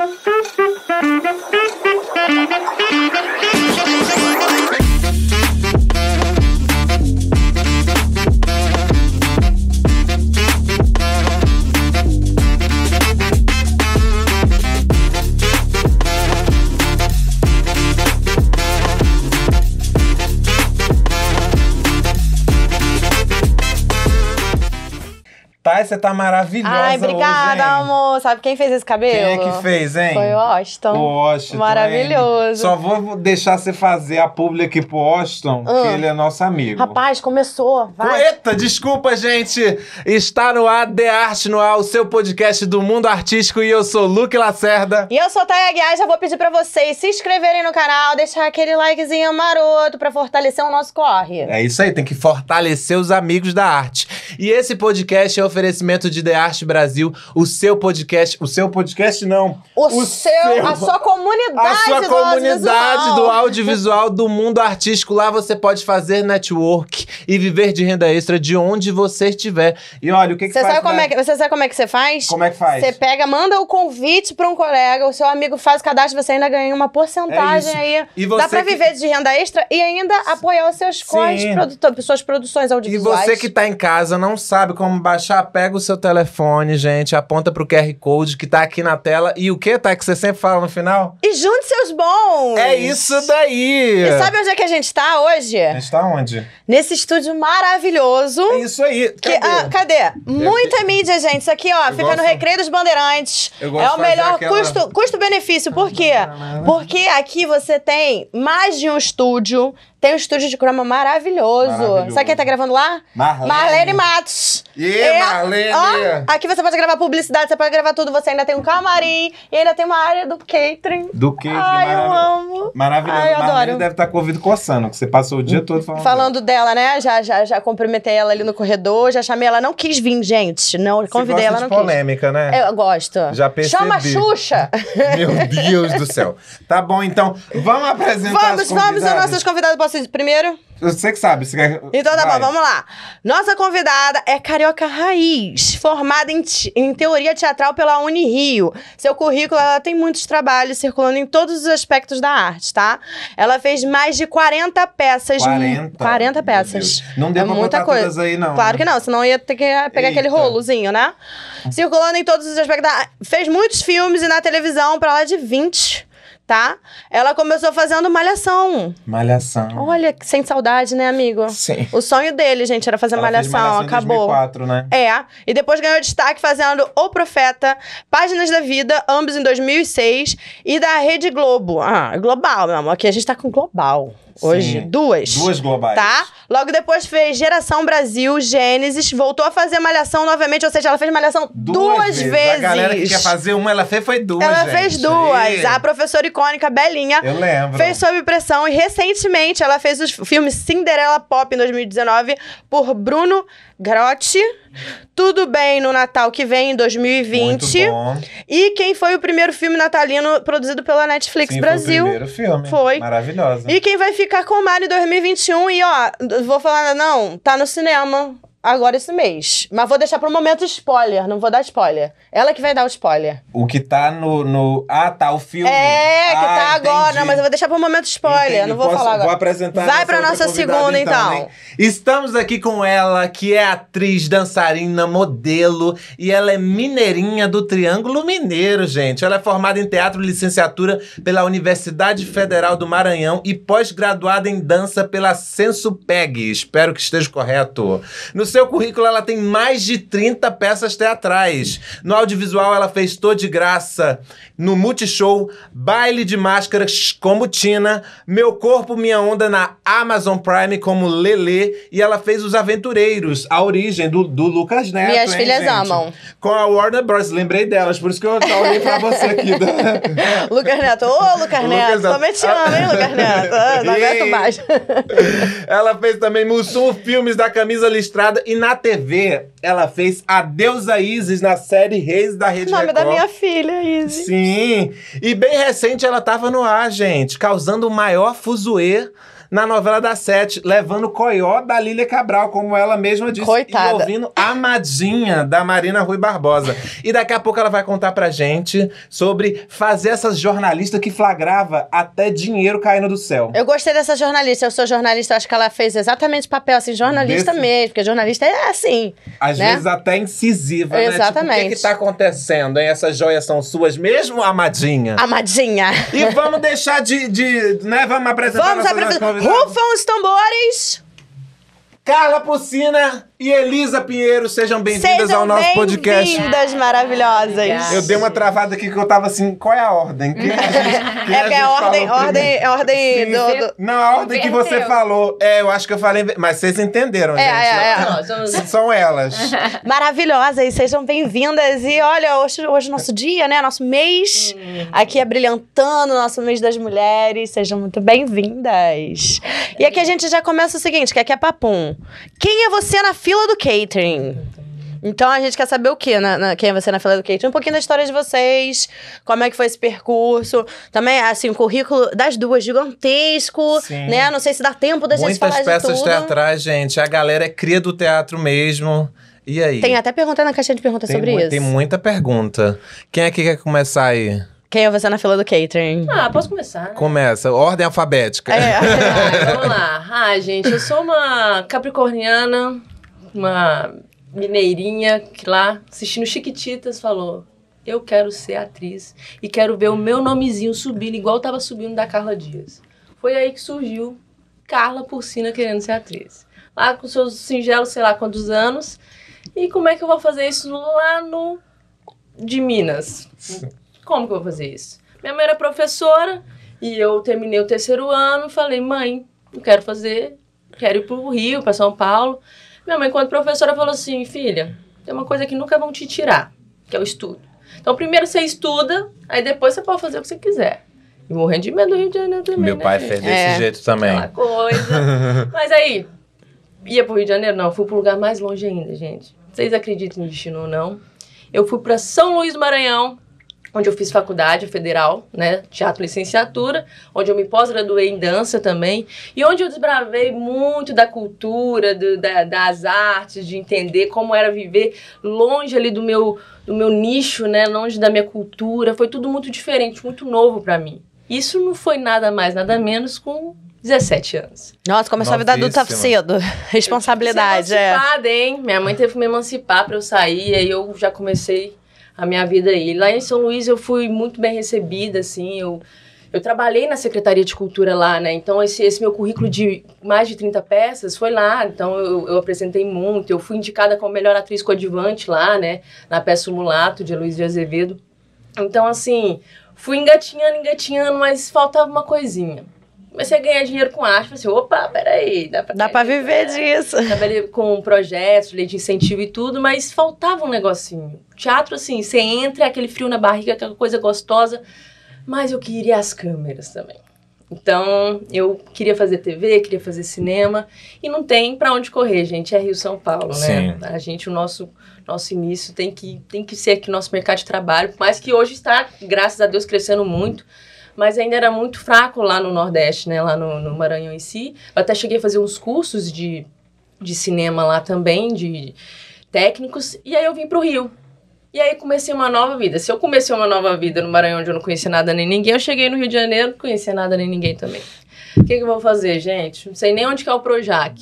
Thank you. Ai, você tá maravilhosa Ai, obrigada, hoje, amor. Sabe quem fez esse cabelo? Quem é que fez, hein? Foi o Austin. O Austin. Maravilhoso. Hein? Só vou deixar você fazer a publi aqui pro Austin, hum. que ah. ele é nosso amigo. Rapaz, começou. Vai. Eita, desculpa, gente. Está no ar The Arte no Ar, o seu podcast do mundo artístico. E eu sou Luke Lacerda. E eu sou Taya Guiar. Já vou pedir pra vocês se inscreverem no canal, deixar aquele likezinho maroto pra fortalecer o nosso corre. É isso aí, tem que fortalecer os amigos da arte. E esse podcast é oferecido oferecimento de The Arte Brasil, o seu podcast. O seu podcast não. O, o seu, seu, a sua comunidade. A sua do comunidade audiovisual. do audiovisual do mundo artístico. Lá você pode fazer network e viver de renda extra de onde você estiver. E olha, o que, que você faz, sabe como né? é que Você sabe como é que você faz? Como é que faz? Você pega, manda o convite para um colega, o seu amigo faz o cadastro, você ainda ganha uma porcentagem é aí. E você Dá para que... viver de renda extra e ainda apoiar os seus corres, suas produções audiovisuais. E você que tá em casa não sabe como baixar a pega o seu telefone, gente, aponta pro QR Code que tá aqui na tela. E o que, tá? Que você sempre fala no final? E junte seus bons! É isso daí! E sabe onde é que a gente tá hoje? A gente tá onde? Nesse estúdio maravilhoso. É isso aí. Cadê? Que, ah, cadê? Muita mídia, gente. Isso aqui, ó, eu fica gosto... no Recreio dos Bandeirantes. Eu gosto é o melhor aquela... custo, custo-benefício. Por quê? Porque aqui você tem mais de um estúdio, tem um estúdio de croma maravilhoso. maravilhoso. Sabe quem tá gravando lá? Marlene, Marlene Matos. E Marlene! Ó, aqui você pode gravar publicidade, você pode gravar tudo. Você ainda tem um camarim e ainda tem uma área do catering. Do catering. Ai, eu amo. Maravilhoso. Ai, eu Marlene adoro. deve estar tá com o ouvido coçando, que você passou o dia todo falando. Falando dela, né? Já, já, já cumprimentei ela ali no corredor, já chamei ela. Não quis vir, gente. Não, convidei ela, não polêmica, quis. polêmica, né? Eu gosto. Já percebi. Chama a Xuxa! Meu Deus do céu. Tá bom, então. Vamos apresentar Vamos, vamos. As nossas convidadas vocês primeiro? Você que sabe. Você quer... Então tá Vai. bom, vamos lá. Nossa convidada é carioca raiz, formada em, em teoria teatral pela Unirio. Seu currículo, ela tem muitos trabalhos circulando em todos os aspectos da arte, tá? Ela fez mais de 40 peças. 40? 40 peças. Não deu é pra muita coisa. todas aí, não. Claro né? que não, senão ia ter que ah, pegar Eita. aquele rolozinho, né? Circulando em todos os aspectos da... Fez muitos filmes e na televisão, pra lá de 20 tá? Ela começou fazendo malhação. Malhação. Olha, sem saudade, né, amigo? Sim. O sonho dele, gente, era fazer malhação, malhação acabou. 2004, né? É. E depois ganhou destaque fazendo O Profeta, Páginas da Vida, ambos em 2006, e da Rede Globo. Ah, global, meu amor. Aqui a gente tá com global. Hoje, Sim. duas. Duas globais. Tá? Logo depois fez Geração Brasil, Gênesis, voltou a fazer Malhação novamente, ou seja, ela fez Malhação duas, duas vezes. vezes. A galera que quer fazer uma, ela fez foi duas, Ela gente. fez duas. E... A professora icônica Belinha. Eu lembro. Fez Sob Pressão e recentemente ela fez o filme Cinderela Pop em 2019 por Bruno Grotti. Tudo Bem no Natal que vem, em 2020. E quem foi o primeiro filme natalino produzido pela Netflix Sim, Brasil? Foi o primeiro filme. Foi. Maravilhosa. E quem vai ficar com o Mario em 2021? E ó, vou falar, não, tá no cinema agora esse mês. Mas vou deixar para o momento spoiler, não vou dar spoiler. Ela que vai dar o spoiler. O que tá no. no... Ah, tá, o filme. É, que tá ah, tá entendi. agora, mas eu vou deixar para o momento spoiler, entendi. não vou Posso, falar agora. Vou apresentar vai para nossa, nossa segunda, então. então. Estamos aqui com ela, que é atriz, dançarina, modelo, e ela é mineirinha do Triângulo Mineiro, gente. Ela é formada em teatro e licenciatura pela Universidade Federal do Maranhão e pós-graduada em dança pela Censo Peg. Espero que esteja correto. No seu currículo ela tem mais de 30 peças teatrais. No audiovisual ela fez Tô de Graça, no Multishow, Baile de Máscaras como Tina, Meu Corpo Minha Onda na Amazon Prime como Lele e ela fez Os Aventureiros, a origem do, do Lucas Neto. Minhas hein, filhas gente? amam. Com a Warner Bros, lembrei delas, por isso que eu olhei pra você aqui. Né? Lucas Neto, ô Lucas Neto, Lucas... também te amo, hein Lucas Neto, ah, não aguento mais. ela fez também Mussum Filmes da Camisa Listrada e na TV, ela fez a deusa Isis na série Reis da Rede Nome Record. da minha filha, Isis. Sim. E bem recente ela tava no ar, gente, causando o maior fuzuê na novela das sete, levando coió da Lília Cabral, como ela mesma disse. Coitada. E ouvindo Amadinha, da Marina Rui Barbosa. E daqui a pouco ela vai contar pra gente sobre fazer essas jornalistas que flagrava até dinheiro caindo do céu. Eu gostei dessa jornalista. Eu sou jornalista, acho que ela fez exatamente papel, assim, jornalista Desse... mesmo. Porque jornalista é assim, Às né? vezes até incisiva, Exatamente. Né? Tipo, o que que tá acontecendo, hein? Essas joias são suas mesmo, Amadinha? Amadinha. E vamos deixar de, de né? Vamos apresentar Vamos apresentar. Rufam os tambores! Carla Pucina e Elisa Pinheiro. Sejam bem-vindas ao nosso bem podcast. Bem-vindas, maravilhosas. Eu dei uma travada aqui que eu tava assim, qual é a ordem? Quem a gente, é, é a, a ordem, ordem, ordem Sim, do, do, Não, a ordem que você falou. É, eu acho que eu falei, mas vocês entenderam, é, gente. É, é, é. São elas. Maravilhosas, sejam bem-vindas. E olha, hoje, hoje é nosso dia, né? Nosso mês. Hum. Aqui é brilhantando nosso mês das mulheres. Sejam muito bem-vindas. E aqui a gente já começa o seguinte, que aqui é papum. Quem é você na fila? fila do catering. Então a gente quer saber o que, na, né, na, quem é você na fila do catering, um pouquinho da história de vocês, como é que foi esse percurso, também, assim, o currículo das duas gigantesco, Sim. né? Não sei se dá tempo da Muitas gente falar de tudo. Muitas peças teatrais, gente, a galera é cria do teatro mesmo. E aí? Tem até pergunta na caixinha de perguntas sobre isso. Tem muita pergunta. Quem é que quer começar aí? Quem é você na fila do catering? Ah, posso começar? Né? Começa, ordem alfabética. É. vamos lá. Ah, gente, eu sou uma capricorniana, uma mineirinha que lá, assistindo Chiquititas, falou: Eu quero ser atriz e quero ver o meu nomezinho subindo, igual tava subindo da Carla Dias. Foi aí que surgiu Carla Porcina querendo ser atriz. Lá com seus singelos, sei lá quantos anos. E como é que eu vou fazer isso lá no. de Minas? Como que eu vou fazer isso? Minha mãe era professora e eu terminei o terceiro ano. Falei, mãe, não quero fazer, quero ir pro Rio, para São Paulo. Minha mãe, quando professora, falou assim: filha, tem uma coisa que nunca vão te tirar, que é o estudo. Então, primeiro você estuda, aí depois você pode fazer o que você quiser. E morrendo de medo do Rio de Janeiro também. Meu né, pai gente? fez desse é, jeito também. Aquela coisa. Mas aí, ia pro Rio de Janeiro? Não, fui pro lugar mais longe ainda, gente. Vocês acreditam em destino ou não? Eu fui para São Luís do Maranhão, onde eu fiz faculdade federal, né, teatro licenciatura, onde eu me pós-graduei em dança também, e onde eu desbravei muito da cultura, do, da, das artes, de entender como era viver longe ali do meu, do meu nicho, né, longe da minha cultura, foi tudo muito diferente, muito novo para mim. Isso não foi nada mais, nada menos com 17 anos. Nossa, começou Novíssima. a vida adulta cedo. Responsabilidade, eu tive que ser é. hein? Minha mãe teve que me emancipar para eu sair, aí eu já comecei a minha vida aí. Lá em São Luís eu fui muito bem recebida, assim, eu... Eu trabalhei na Secretaria de Cultura lá, né? Então, esse, esse meu currículo de mais de 30 peças foi lá. Então, eu, eu apresentei muito. Eu fui indicada como melhor atriz coadjuvante lá, né? Na peça O Mulato, de Luiz de Azevedo. Então, assim, fui engatinhando, engatinhando, mas faltava uma coisinha comecei a ganhar dinheiro com arte. Falei assim, opa, peraí, dá pra, dá pra viver disso. Trabalhei com projetos, lei de incentivo e tudo, mas faltava um negocinho. Teatro, assim, você entra, é aquele frio na barriga, aquela coisa gostosa, mas eu queria as câmeras também. Então, eu queria fazer TV, queria fazer cinema, e não tem para onde correr, gente. É Rio São Paulo, né? Sim. né? A gente, o nosso nosso início tem que, tem que ser aqui nosso mercado de trabalho, mas que hoje está, graças a Deus, crescendo muito. Hum mas ainda era muito fraco lá no Nordeste, né? Lá no, no Maranhão em si. Eu até cheguei a fazer uns cursos de, de cinema lá também, de técnicos. E aí eu vim pro Rio. E aí comecei uma nova vida. Se eu comecei uma nova vida no Maranhão, onde eu não conhecia nada nem ninguém, eu cheguei no Rio de Janeiro, não conhecia nada nem ninguém também. O que, que eu vou fazer, gente? Não sei nem onde que é o Projac.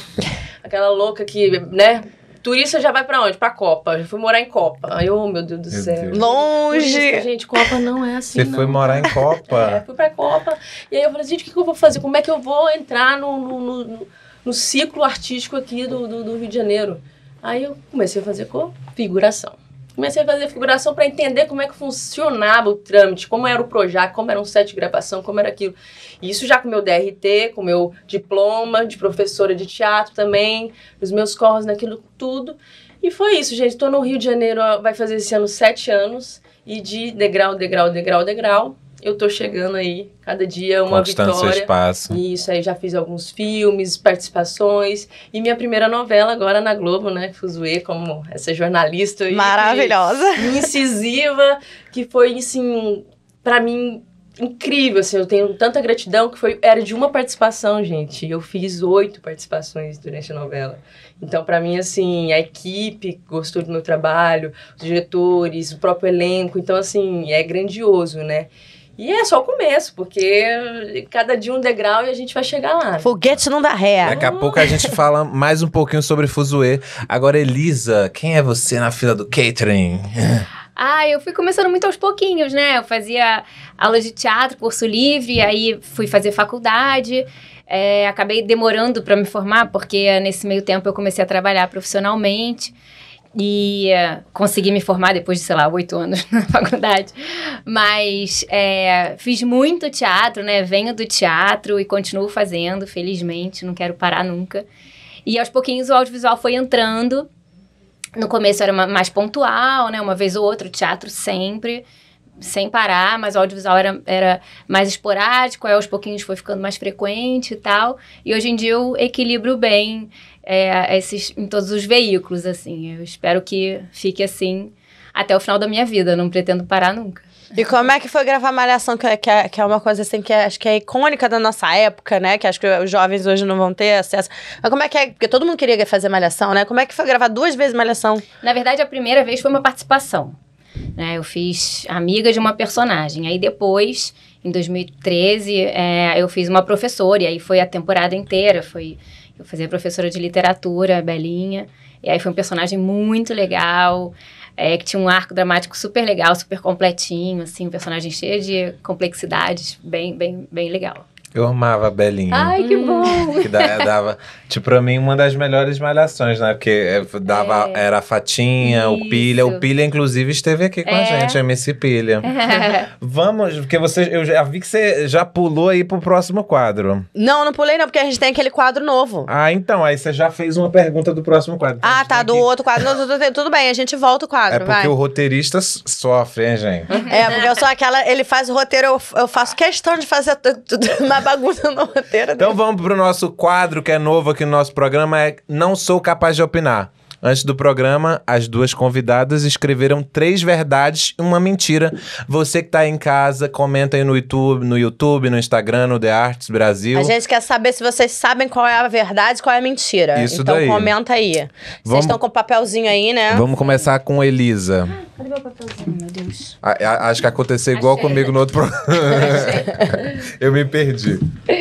Aquela louca que, né, Turista já vai para onde? Pra Copa. Já fui morar em Copa. Ai, oh, meu Deus do meu céu. Deus. Longe! gente, Copa não é assim. Você não. foi morar em tá? Copa? é, fui pra Copa. E aí eu falei, gente, o que, eu vou fazer? Como é que eu vou entrar no, no, no, no ciclo artístico aqui do, do, do Rio de Janeiro? Aí eu comecei a fazer com figuração comecei a fazer figuração para entender como é que funcionava o trâmite, como era o Projac, como era um set de gravação, como era aquilo. E isso já com meu DRT, com meu diploma de professora de teatro também, os meus corros naquilo tudo. E foi isso, gente. Estou no Rio de Janeiro, vai fazer esse ano sete anos. E de degrau, degrau, degrau, degrau, eu tô chegando aí, cada dia uma Constando vitória. Seu espaço. Isso, aí já fiz alguns filmes, participações, e minha primeira novela agora na Globo, né, Fuzue, como essa jornalista. Maravilhosa. incisiva, que foi, assim, para mim, incrível, assim, eu tenho tanta gratidão que foi era de uma participação, gente. Eu fiz oito participações durante a novela. Então, para mim, assim, a equipe gostou do meu trabalho, os diretores, o próprio elenco. Então, assim, é grandioso, né? E é só o começo, porque cada dia um degrau e a gente vai chegar lá. Foguete não dá ré. Daqui a pouco a gente fala mais um pouquinho sobre fuzuê. Agora, Elisa, quem é você na fila do catering? Ah, eu fui começando muito aos pouquinhos, né? Eu fazia aulas de teatro, curso livre, aí fui fazer faculdade. É, acabei demorando para me formar, porque nesse meio tempo eu comecei a trabalhar profissionalmente e uh, consegui me formar depois de, sei lá, oito anos na faculdade. Mas é, fiz muito teatro, né? Venho do teatro e continuo fazendo, felizmente, não quero parar nunca. E aos pouquinhos o audiovisual foi entrando. No começo era mais pontual, né? Uma vez ou outra, teatro sempre, sem parar, mas o audiovisual era, era mais esporádico, aí aos pouquinhos foi ficando mais frequente e tal. E hoje em dia eu equilibro bem é, esses, em todos os veículos, assim. Eu espero que fique assim até o final da minha vida, não pretendo parar nunca. E como é que foi gravar Malhação, que, é, que, é, que é uma coisa assim que é, acho que é icônica da nossa época, né? Que acho que os jovens hoje não vão ter acesso. Mas como é que é? Porque todo mundo queria fazer Malhação, né? Como é que foi gravar duas vezes Malhação? Na verdade, a primeira vez foi uma participação. Né? Eu fiz amiga de uma personagem. Aí depois, em 2013, é, eu fiz uma professora, e aí foi a temporada inteira, foi eu fazia professora de literatura, Belinha. E aí foi um personagem muito legal, é, que tinha um arco dramático super legal, super completinho, assim, um personagem cheio de complexidades, bem, bem, bem legal. Eu amava a Belinha. Ai, que hum. bom! Que dava, dava tipo, pra mim, uma das melhores malhações, né? Porque é, dava, é. era a Fatinha, Isso. o Pilha. O Pilha, inclusive, esteve aqui com é. a gente, a MC Pilha. É. Vamos, porque você, eu já vi que você já pulou aí pro próximo quadro. Não, não pulei não, porque a gente tem aquele quadro novo. Ah, então, aí você já fez uma pergunta do próximo quadro. Então, ah, tá, do que... outro quadro. Não, tudo, tudo, bem, a gente volta o quadro, É porque vai. o roteirista sofre, hein, gente? É, porque eu sou aquela, ele faz o roteiro, eu, eu faço questão de fazer tudo, Tá bagunça no roteiro. Então vamos pro nosso quadro que é novo aqui no nosso programa, é Não Sou Capaz de Opinar. Antes do programa, as duas convidadas escreveram três verdades e uma mentira. Você que está em casa, comenta aí no YouTube, no YouTube, no Instagram, no The Arts Brasil. A gente quer saber se vocês sabem qual é a verdade e qual é a mentira. Isso então daí. comenta aí. Vocês estão com o papelzinho aí, né? Vamos começar com Elisa. Ah, cadê meu papelzinho, meu Deus? A, a, acho que aconteceu igual Achei. comigo no outro programa. Eu me perdi.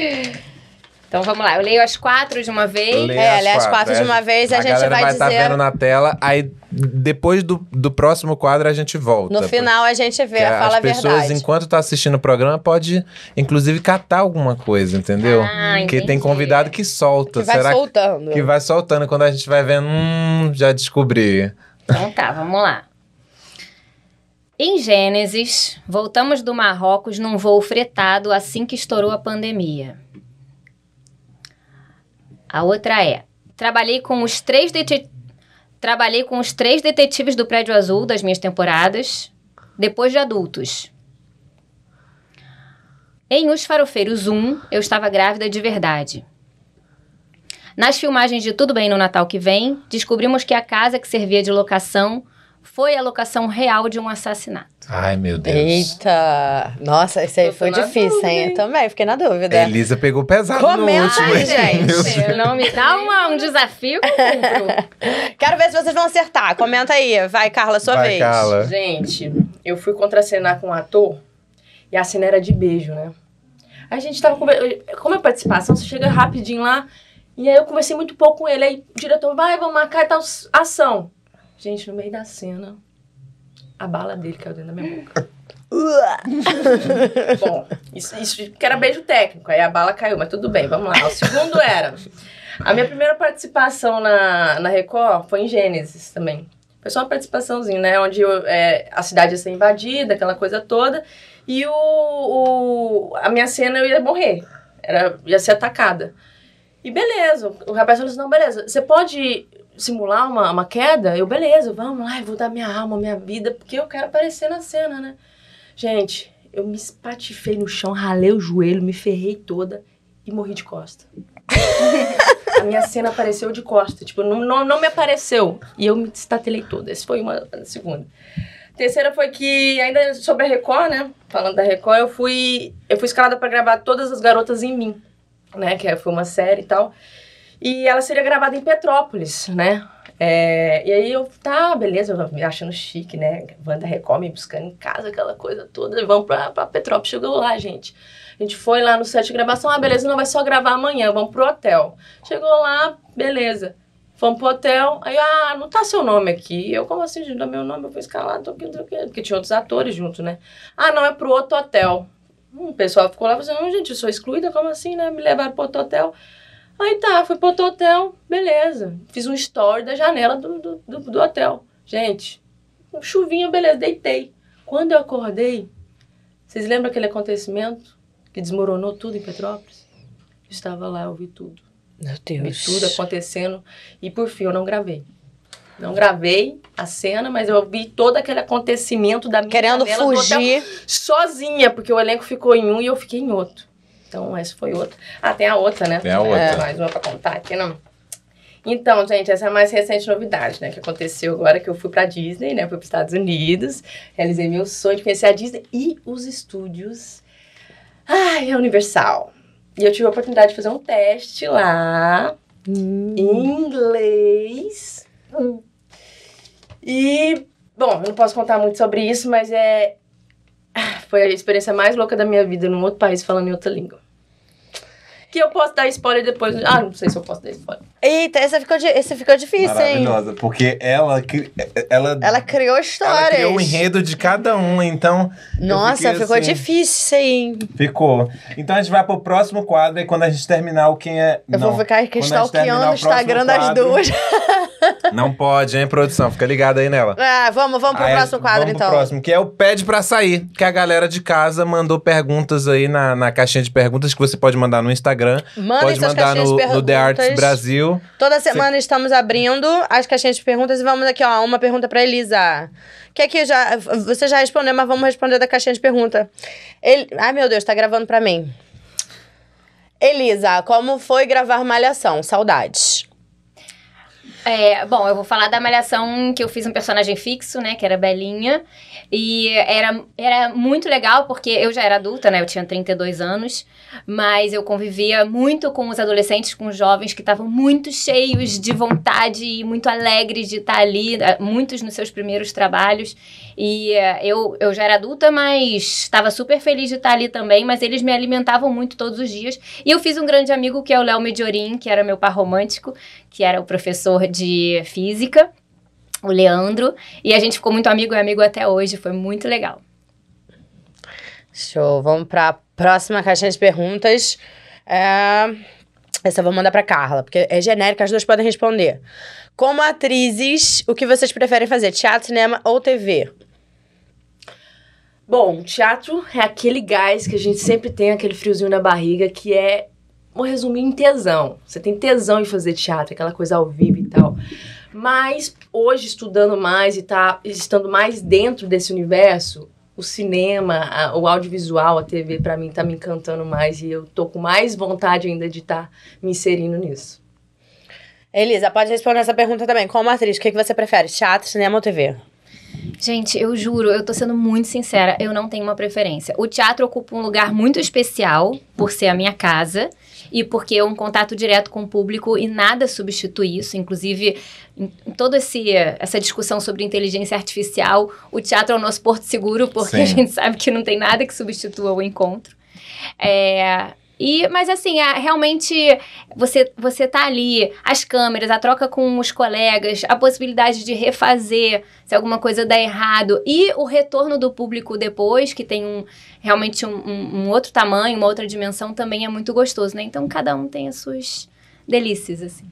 Então vamos lá, eu leio as quatro de uma vez. é, leio lê as quatro, de uma é. vez e a, a gente vai, vai dizer. Tá vendo na tela, aí depois do, do próximo quadro a gente volta. No final a gente vê, a fala a verdade. As pessoas, enquanto tá assistindo o programa, pode inclusive catar alguma coisa, entendeu? Ah, Porque tem convidado que solta. Que vai Será soltando. Que vai soltando. Quando a gente vai vendo, hum, já descobri. Então tá, vamos lá. Em Gênesis, voltamos do Marrocos num voo fretado assim que estourou a pandemia. A outra é: trabalhei com os três trabalhei com os três detetives do Prédio Azul das minhas temporadas, depois de adultos. Em Os Farofeiros 1, eu estava grávida de verdade. Nas filmagens de Tudo Bem no Natal que vem, descobrimos que a casa que servia de locação foi a locação real de um assassinato. Ai, meu Deus. Eita! Nossa, isso aí foi difícil, dúvida. hein? Eu também, fiquei na dúvida. A Elisa pegou pesado Comenta no último. aí, gente. Não me dá uma, um desafio, Quero ver se vocês vão acertar. Comenta aí. Vai, Carla, sua Vai, vez. Carla. Gente, eu fui contracenar com um ator e a cena era de beijo, né? A gente tava conversando... Como é participação, você chega rapidinho lá... E aí eu conversei muito pouco com ele. Aí o diretor, vai, vamos marcar tal ação. Gente, no meio da cena, a bala dele caiu dentro da minha boca. Bom, isso, isso que era beijo técnico, aí a bala caiu, mas tudo bem, vamos lá. O segundo era. A minha primeira participação na, na Record foi em Gênesis também. Foi só uma participaçãozinha, né? Onde eu, é, a cidade ia ser invadida, aquela coisa toda. E o, o, a minha cena eu ia morrer. Era, ia ser atacada. E beleza, o rapaz falou assim, não, beleza, você pode simular uma, uma queda? Eu, beleza, vamos lá, eu vou dar minha alma, minha vida, porque eu quero aparecer na cena, né? Gente, eu me espatifei no chão, ralei o joelho, me ferrei toda e morri de costa. a minha cena apareceu de costa, tipo, não, não, não me apareceu. E eu me destatelei toda, essa foi uma segunda. Terceira foi que, ainda sobre a Record, né? Falando da Record, eu fui, eu fui escalada para gravar todas as garotas em mim né? Que é, foi uma série e tal. E ela seria gravada em Petrópolis, né? É, e aí eu, tá, beleza, eu me achando chique, né? Wanda Record me buscando em casa, aquela coisa toda. Vamos pra, pra Petrópolis. Chegou lá, gente. A gente foi lá no set de gravação. Ah, beleza, não vai só gravar amanhã, vamos pro hotel. Chegou lá, beleza. Fomos pro hotel. Aí, ah, não tá seu nome aqui. Eu, como assim, gente, não é meu nome? Eu fui escalado, tô aqui, tô aqui. Porque tinha outros atores junto, né? Ah, não, é pro outro hotel o pessoal ficou lá e falou assim, gente, eu sou excluída, como assim, né? Me levaram pro outro hotel. Aí tá, fui pro outro hotel, beleza. Fiz um story da janela do, do, do, do hotel. Gente, um chuvinho, beleza, deitei. Quando eu acordei, vocês lembram aquele acontecimento que desmoronou tudo em Petrópolis? Eu estava lá, eu vi tudo. Meu Deus. Vi tudo acontecendo. E por fim, eu não gravei. Não gravei a cena, mas eu vi todo aquele acontecimento da minha Querendo fugir. Sozinha, porque o elenco ficou em um e eu fiquei em outro. Então, essa foi outra. Ah, tem a outra, né? Tem a outra. É, mais uma pra contar aqui, não. Então, gente, essa é a mais recente novidade, né? Que aconteceu agora que eu fui pra Disney, né? Fui pros Estados Unidos, realizei meu sonho de conhecer a Disney e os estúdios. Ai, é Universal. E eu tive a oportunidade de fazer um teste lá. Hum. E, bom, eu não posso contar muito sobre isso, mas é. Ah, foi a experiência mais louca da minha vida num outro país falando em outra língua. Que eu posso dar spoiler depois. Ah, não sei se eu posso dar spoiler. Eita, essa ficou, essa ficou difícil, Maravilhosa, hein? Maravilhosa, porque ela, ela. Ela criou histórias. Ela criou o um enredo de cada um, então. Nossa, assim, ficou assim, difícil hein? Ficou. Então a gente vai pro próximo quadro e é quando a gente terminar o quem é. Eu não, vou ficar stalkeando o Instagram quadro, das duas. Não pode, hein, produção? Fica ligada aí nela. Ah, vamos, vamos pro aí, próximo quadro, vamos então. Pro próximo, que é o Pede para Sair, que a galera de casa mandou perguntas aí na, na caixinha de perguntas que você pode mandar no Instagram. Manda pode mandar no, no The Arts Brasil. Toda semana Cê... estamos abrindo as caixinhas de perguntas e vamos aqui, ó, uma pergunta para Elisa. Que aqui já, você já respondeu, mas vamos responder da caixinha de pergunta. Ele... Ai, meu Deus, tá gravando para mim. Elisa, como foi gravar Malhação? Saudades. É, bom, eu vou falar da Malhação que eu fiz um personagem fixo, né? Que era Belinha. E era, era muito legal, porque eu já era adulta, né? Eu tinha 32 anos. Mas eu convivia muito com os adolescentes, com os jovens que estavam muito cheios de vontade e muito alegres de estar ali. Eh, muitos nos seus primeiros trabalhos. E é, eu, eu já era adulta, mas estava super feliz de estar ali também, mas eles me alimentavam muito todos os dias. E eu fiz um grande amigo que é o Léo Mediorim, que era meu par romântico, que era o professor de física, o Leandro. E a gente ficou muito amigo e amigo até hoje, foi muito legal. Show, vamos para a próxima caixinha de perguntas. É... Essa eu vou mandar para Carla, porque é genérica, as duas podem responder. Como atrizes, o que vocês preferem fazer? Teatro, cinema ou TV? Bom, teatro é aquele gás que a gente sempre tem, aquele friozinho na barriga, que é, vou resumir, em tesão. Você tem tesão em fazer teatro, aquela coisa ao vivo e tal. Mas hoje, estudando mais e tá, estando mais dentro desse universo, o cinema, a, o audiovisual, a TV, para mim, tá me encantando mais e eu tô com mais vontade ainda de estar tá me inserindo nisso. Elisa, pode responder essa pergunta também. Como atriz, o que, que você prefere, teatro, cinema ou TV? Gente, eu juro, eu tô sendo muito sincera, eu não tenho uma preferência. O teatro ocupa um lugar muito especial, por ser a minha casa, e porque é um contato direto com o público e nada substitui isso. Inclusive, em toda esse, essa discussão sobre inteligência artificial, o teatro é o nosso porto seguro, porque Sim. a gente sabe que não tem nada que substitua o encontro. É, e, mas assim, a, é, realmente você, você tá ali, as câmeras, a troca com os colegas, a possibilidade de refazer se alguma coisa dá errado e o retorno do público depois, que tem um realmente um, um, um outro tamanho, uma outra dimensão, também é muito gostoso, né? Então cada um tem as suas delícias, assim.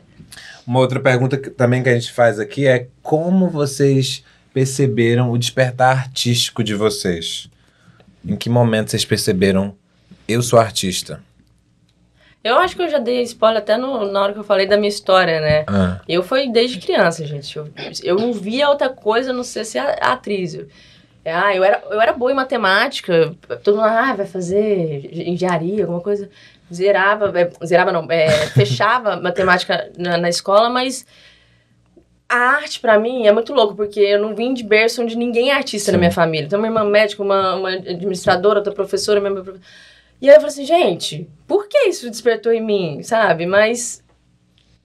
Uma outra pergunta que, também que a gente faz aqui é como vocês perceberam o despertar artístico de vocês? Em que momento vocês perceberam eu sou artista? Eu acho que eu já dei spoiler até no, na hora que eu falei da minha história, né? Ah. Eu fui desde criança, gente. Eu, eu não via outra coisa, não sei se atriz. É, ah, eu era, eu era boa em matemática. Todo mundo, ah, vai fazer engenharia, alguma coisa. Zerava, é, zerava não, é, fechava matemática na, na, escola, mas a arte para mim é muito louco, porque eu não vim de berço onde ninguém é artista Sim. na minha família. Então, minha irmã médica, uma, uma administradora, outra professora, minha, minha é professora e aí eu falei assim, gente, por que isso despertou em mim, sabe? Mas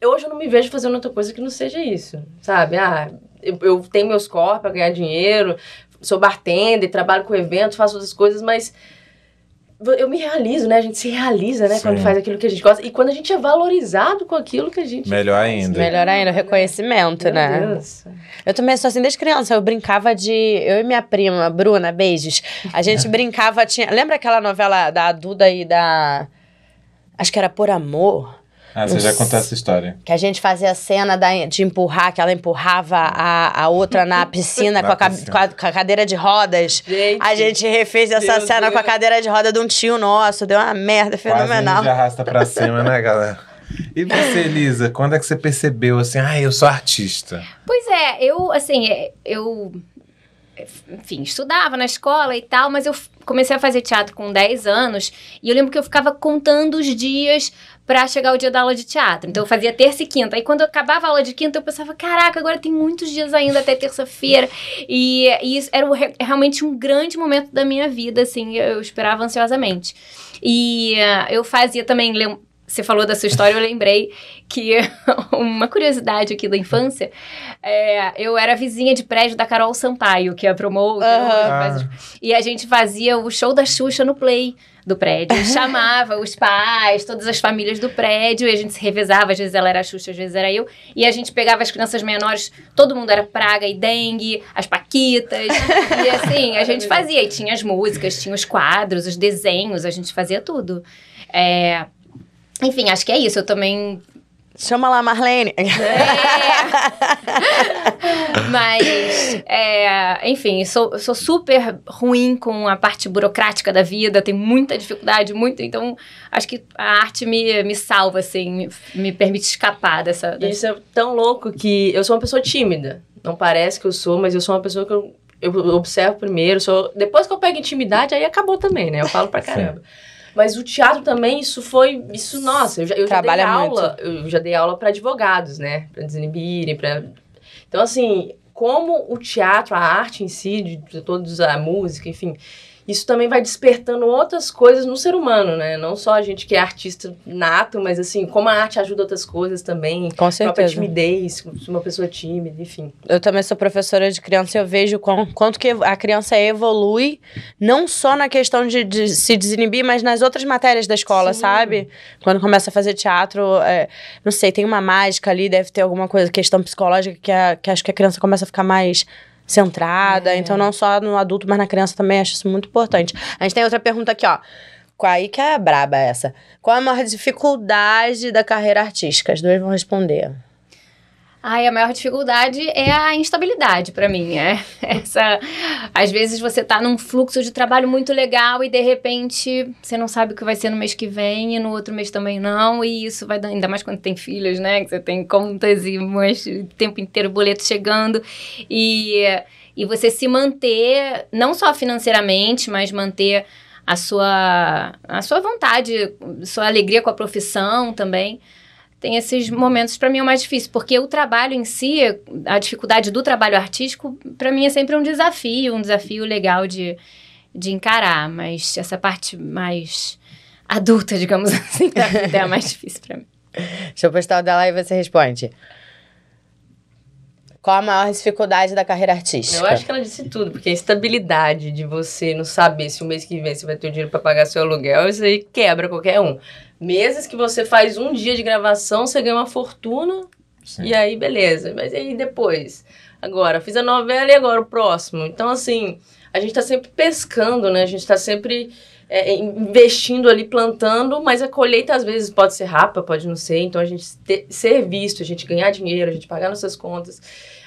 eu, hoje eu não me vejo fazendo outra coisa que não seja isso, sabe? Ah, eu, eu tenho meus corpos para ganhar dinheiro, sou bartender, trabalho com eventos, faço outras coisas, mas eu me realizo, né? A gente se realiza, né? Sim. Quando faz aquilo que a gente gosta. E quando a gente é valorizado com aquilo que a gente Melhor faz. ainda. Né? Melhor ainda, o reconhecimento, Meu né? Deus. Eu também sou assim desde criança. Eu brincava de. Eu e minha prima, Bruna, beijos. A gente brincava. Tinha... Lembra aquela novela da Duda e da. Acho que era Por Amor? Ah, você já contou essa história. Que a gente fazia a cena da, de empurrar, que ela empurrava a, a outra na piscina, na com, a, piscina. Com, a, com, a, cadeira de rodas. Gente, a gente refez essa Deus cena Deus. com a cadeira de roda de um tio nosso. Deu uma merda fenomenal. Quase a gente arrasta pra cima, né, galera? E você, Elisa, quando é que você percebeu assim, ah, eu sou artista? Pois é, eu, assim, é, eu enfim, estudava na escola e tal, mas eu comecei a fazer teatro com 10 anos e eu lembro que eu ficava contando os dias para chegar o dia da aula de teatro. Então eu fazia terça e quinta. Aí quando eu acabava a aula de quinta, eu pensava, caraca, agora tem muitos dias ainda até terça-feira. E, e, isso era realmente um grande momento da minha vida, assim, eu esperava ansiosamente. E uh, eu fazia também, você falou da sua história, eu lembrei que uma curiosidade aqui da infância, é, eu era vizinha de prédio da Carol Sampaio, que é a promotor, uhum. Ah. e a gente fazia o show da Xuxa no Play do prédio. Chamava os pais, todas as famílias do prédio, e a gente se revezava, às vezes ela era a Xuxa, às vezes era eu. E a gente pegava as crianças menores, todo mundo era praga e dengue, as paquitas. e assim, a gente fazia. E tinha as músicas, tinha os quadros, os desenhos, a gente fazia tudo. É, enfim, acho que é isso. Eu também Chama lá, Marlene. É. Mas, é, enfim, sou, sou super ruim com a parte burocrática da vida, tenho muita dificuldade, muito. Então, acho que a arte me, me salva, assim, me, permite escapar dessa, dessa. Isso é tão louco que eu sou uma pessoa tímida. Não parece que eu sou, mas eu sou uma pessoa que eu, eu observo primeiro. Sou, depois que eu pego intimidade, aí acabou também, né? Eu falo pra caramba. Sim. Mas o teatro também, isso foi. Isso, nossa, eu já, eu Trabalha já dei muito. aula. Eu já dei aula para advogados, né? Para desinibirem, para. Então, assim, como o teatro, a arte em si, de, de todos, a música, enfim, isso também vai despertando outras coisas no ser humano, né? Não só a gente que é artista nato, mas assim, como a arte ajuda outras coisas também. Com certeza. Própria timidez, uma pessoa tímida, enfim. Eu também sou professora de criança e eu vejo quão, quanto que a criança evolui, não só na questão de, de se desinibir, mas nas outras matérias da escola, Sim. sabe? Quando começa a fazer teatro, é, não sei, tem uma mágica ali, deve ter alguma coisa, questão psicológica, que, a, que acho que a criança começa a ficar mais centrada. É. Então, não só no adulto, mas na criança também acho isso muito importante. A gente tem outra pergunta aqui, ó. Aí que é braba essa. Qual a maior dificuldade da carreira artística? As duas vão responder. Ai, a maior dificuldade é a instabilidade para mim. É essa. Às vezes você tá num fluxo de trabalho muito legal e de repente você não sabe o que vai ser no mês que vem e no outro mês também não. E isso vai dar, ainda mais quando tem filhos, né? Que você tem contas e mas, o tempo inteiro boleto chegando. E, e você se manter, não só financeiramente, mas manter a sua, a sua vontade, sua alegria com a profissão também tem esses momentos para mim é o mais difícil, porque o trabalho em si, a dificuldade do trabalho artístico, para mim é sempre um desafio, um desafio legal de, de encarar, mas essa parte mais adulta, digamos assim, da é vida é a mais difícil para mim. Deixa eu postar o da lá e você responde. Qual a maior dificuldade da carreira artística? Eu acho que ela disse tudo, porque a estabilidade de você não saber se o mês que vem você vai ter o dinheiro para pagar seu aluguel, isso aí quebra qualquer um. Meses que você faz um dia de gravação, você ganha uma fortuna, Sim. e aí beleza. Mas aí depois? Agora, fiz a novela e agora o próximo. Então, assim, a gente tá sempre pescando, né? A gente tá sempre é, é, investindo ali, plantando, mas a colheita às vezes pode ser rápida, pode não ser. Então a gente ter, ser visto, a gente ganhar dinheiro, a gente pagar nossas contas,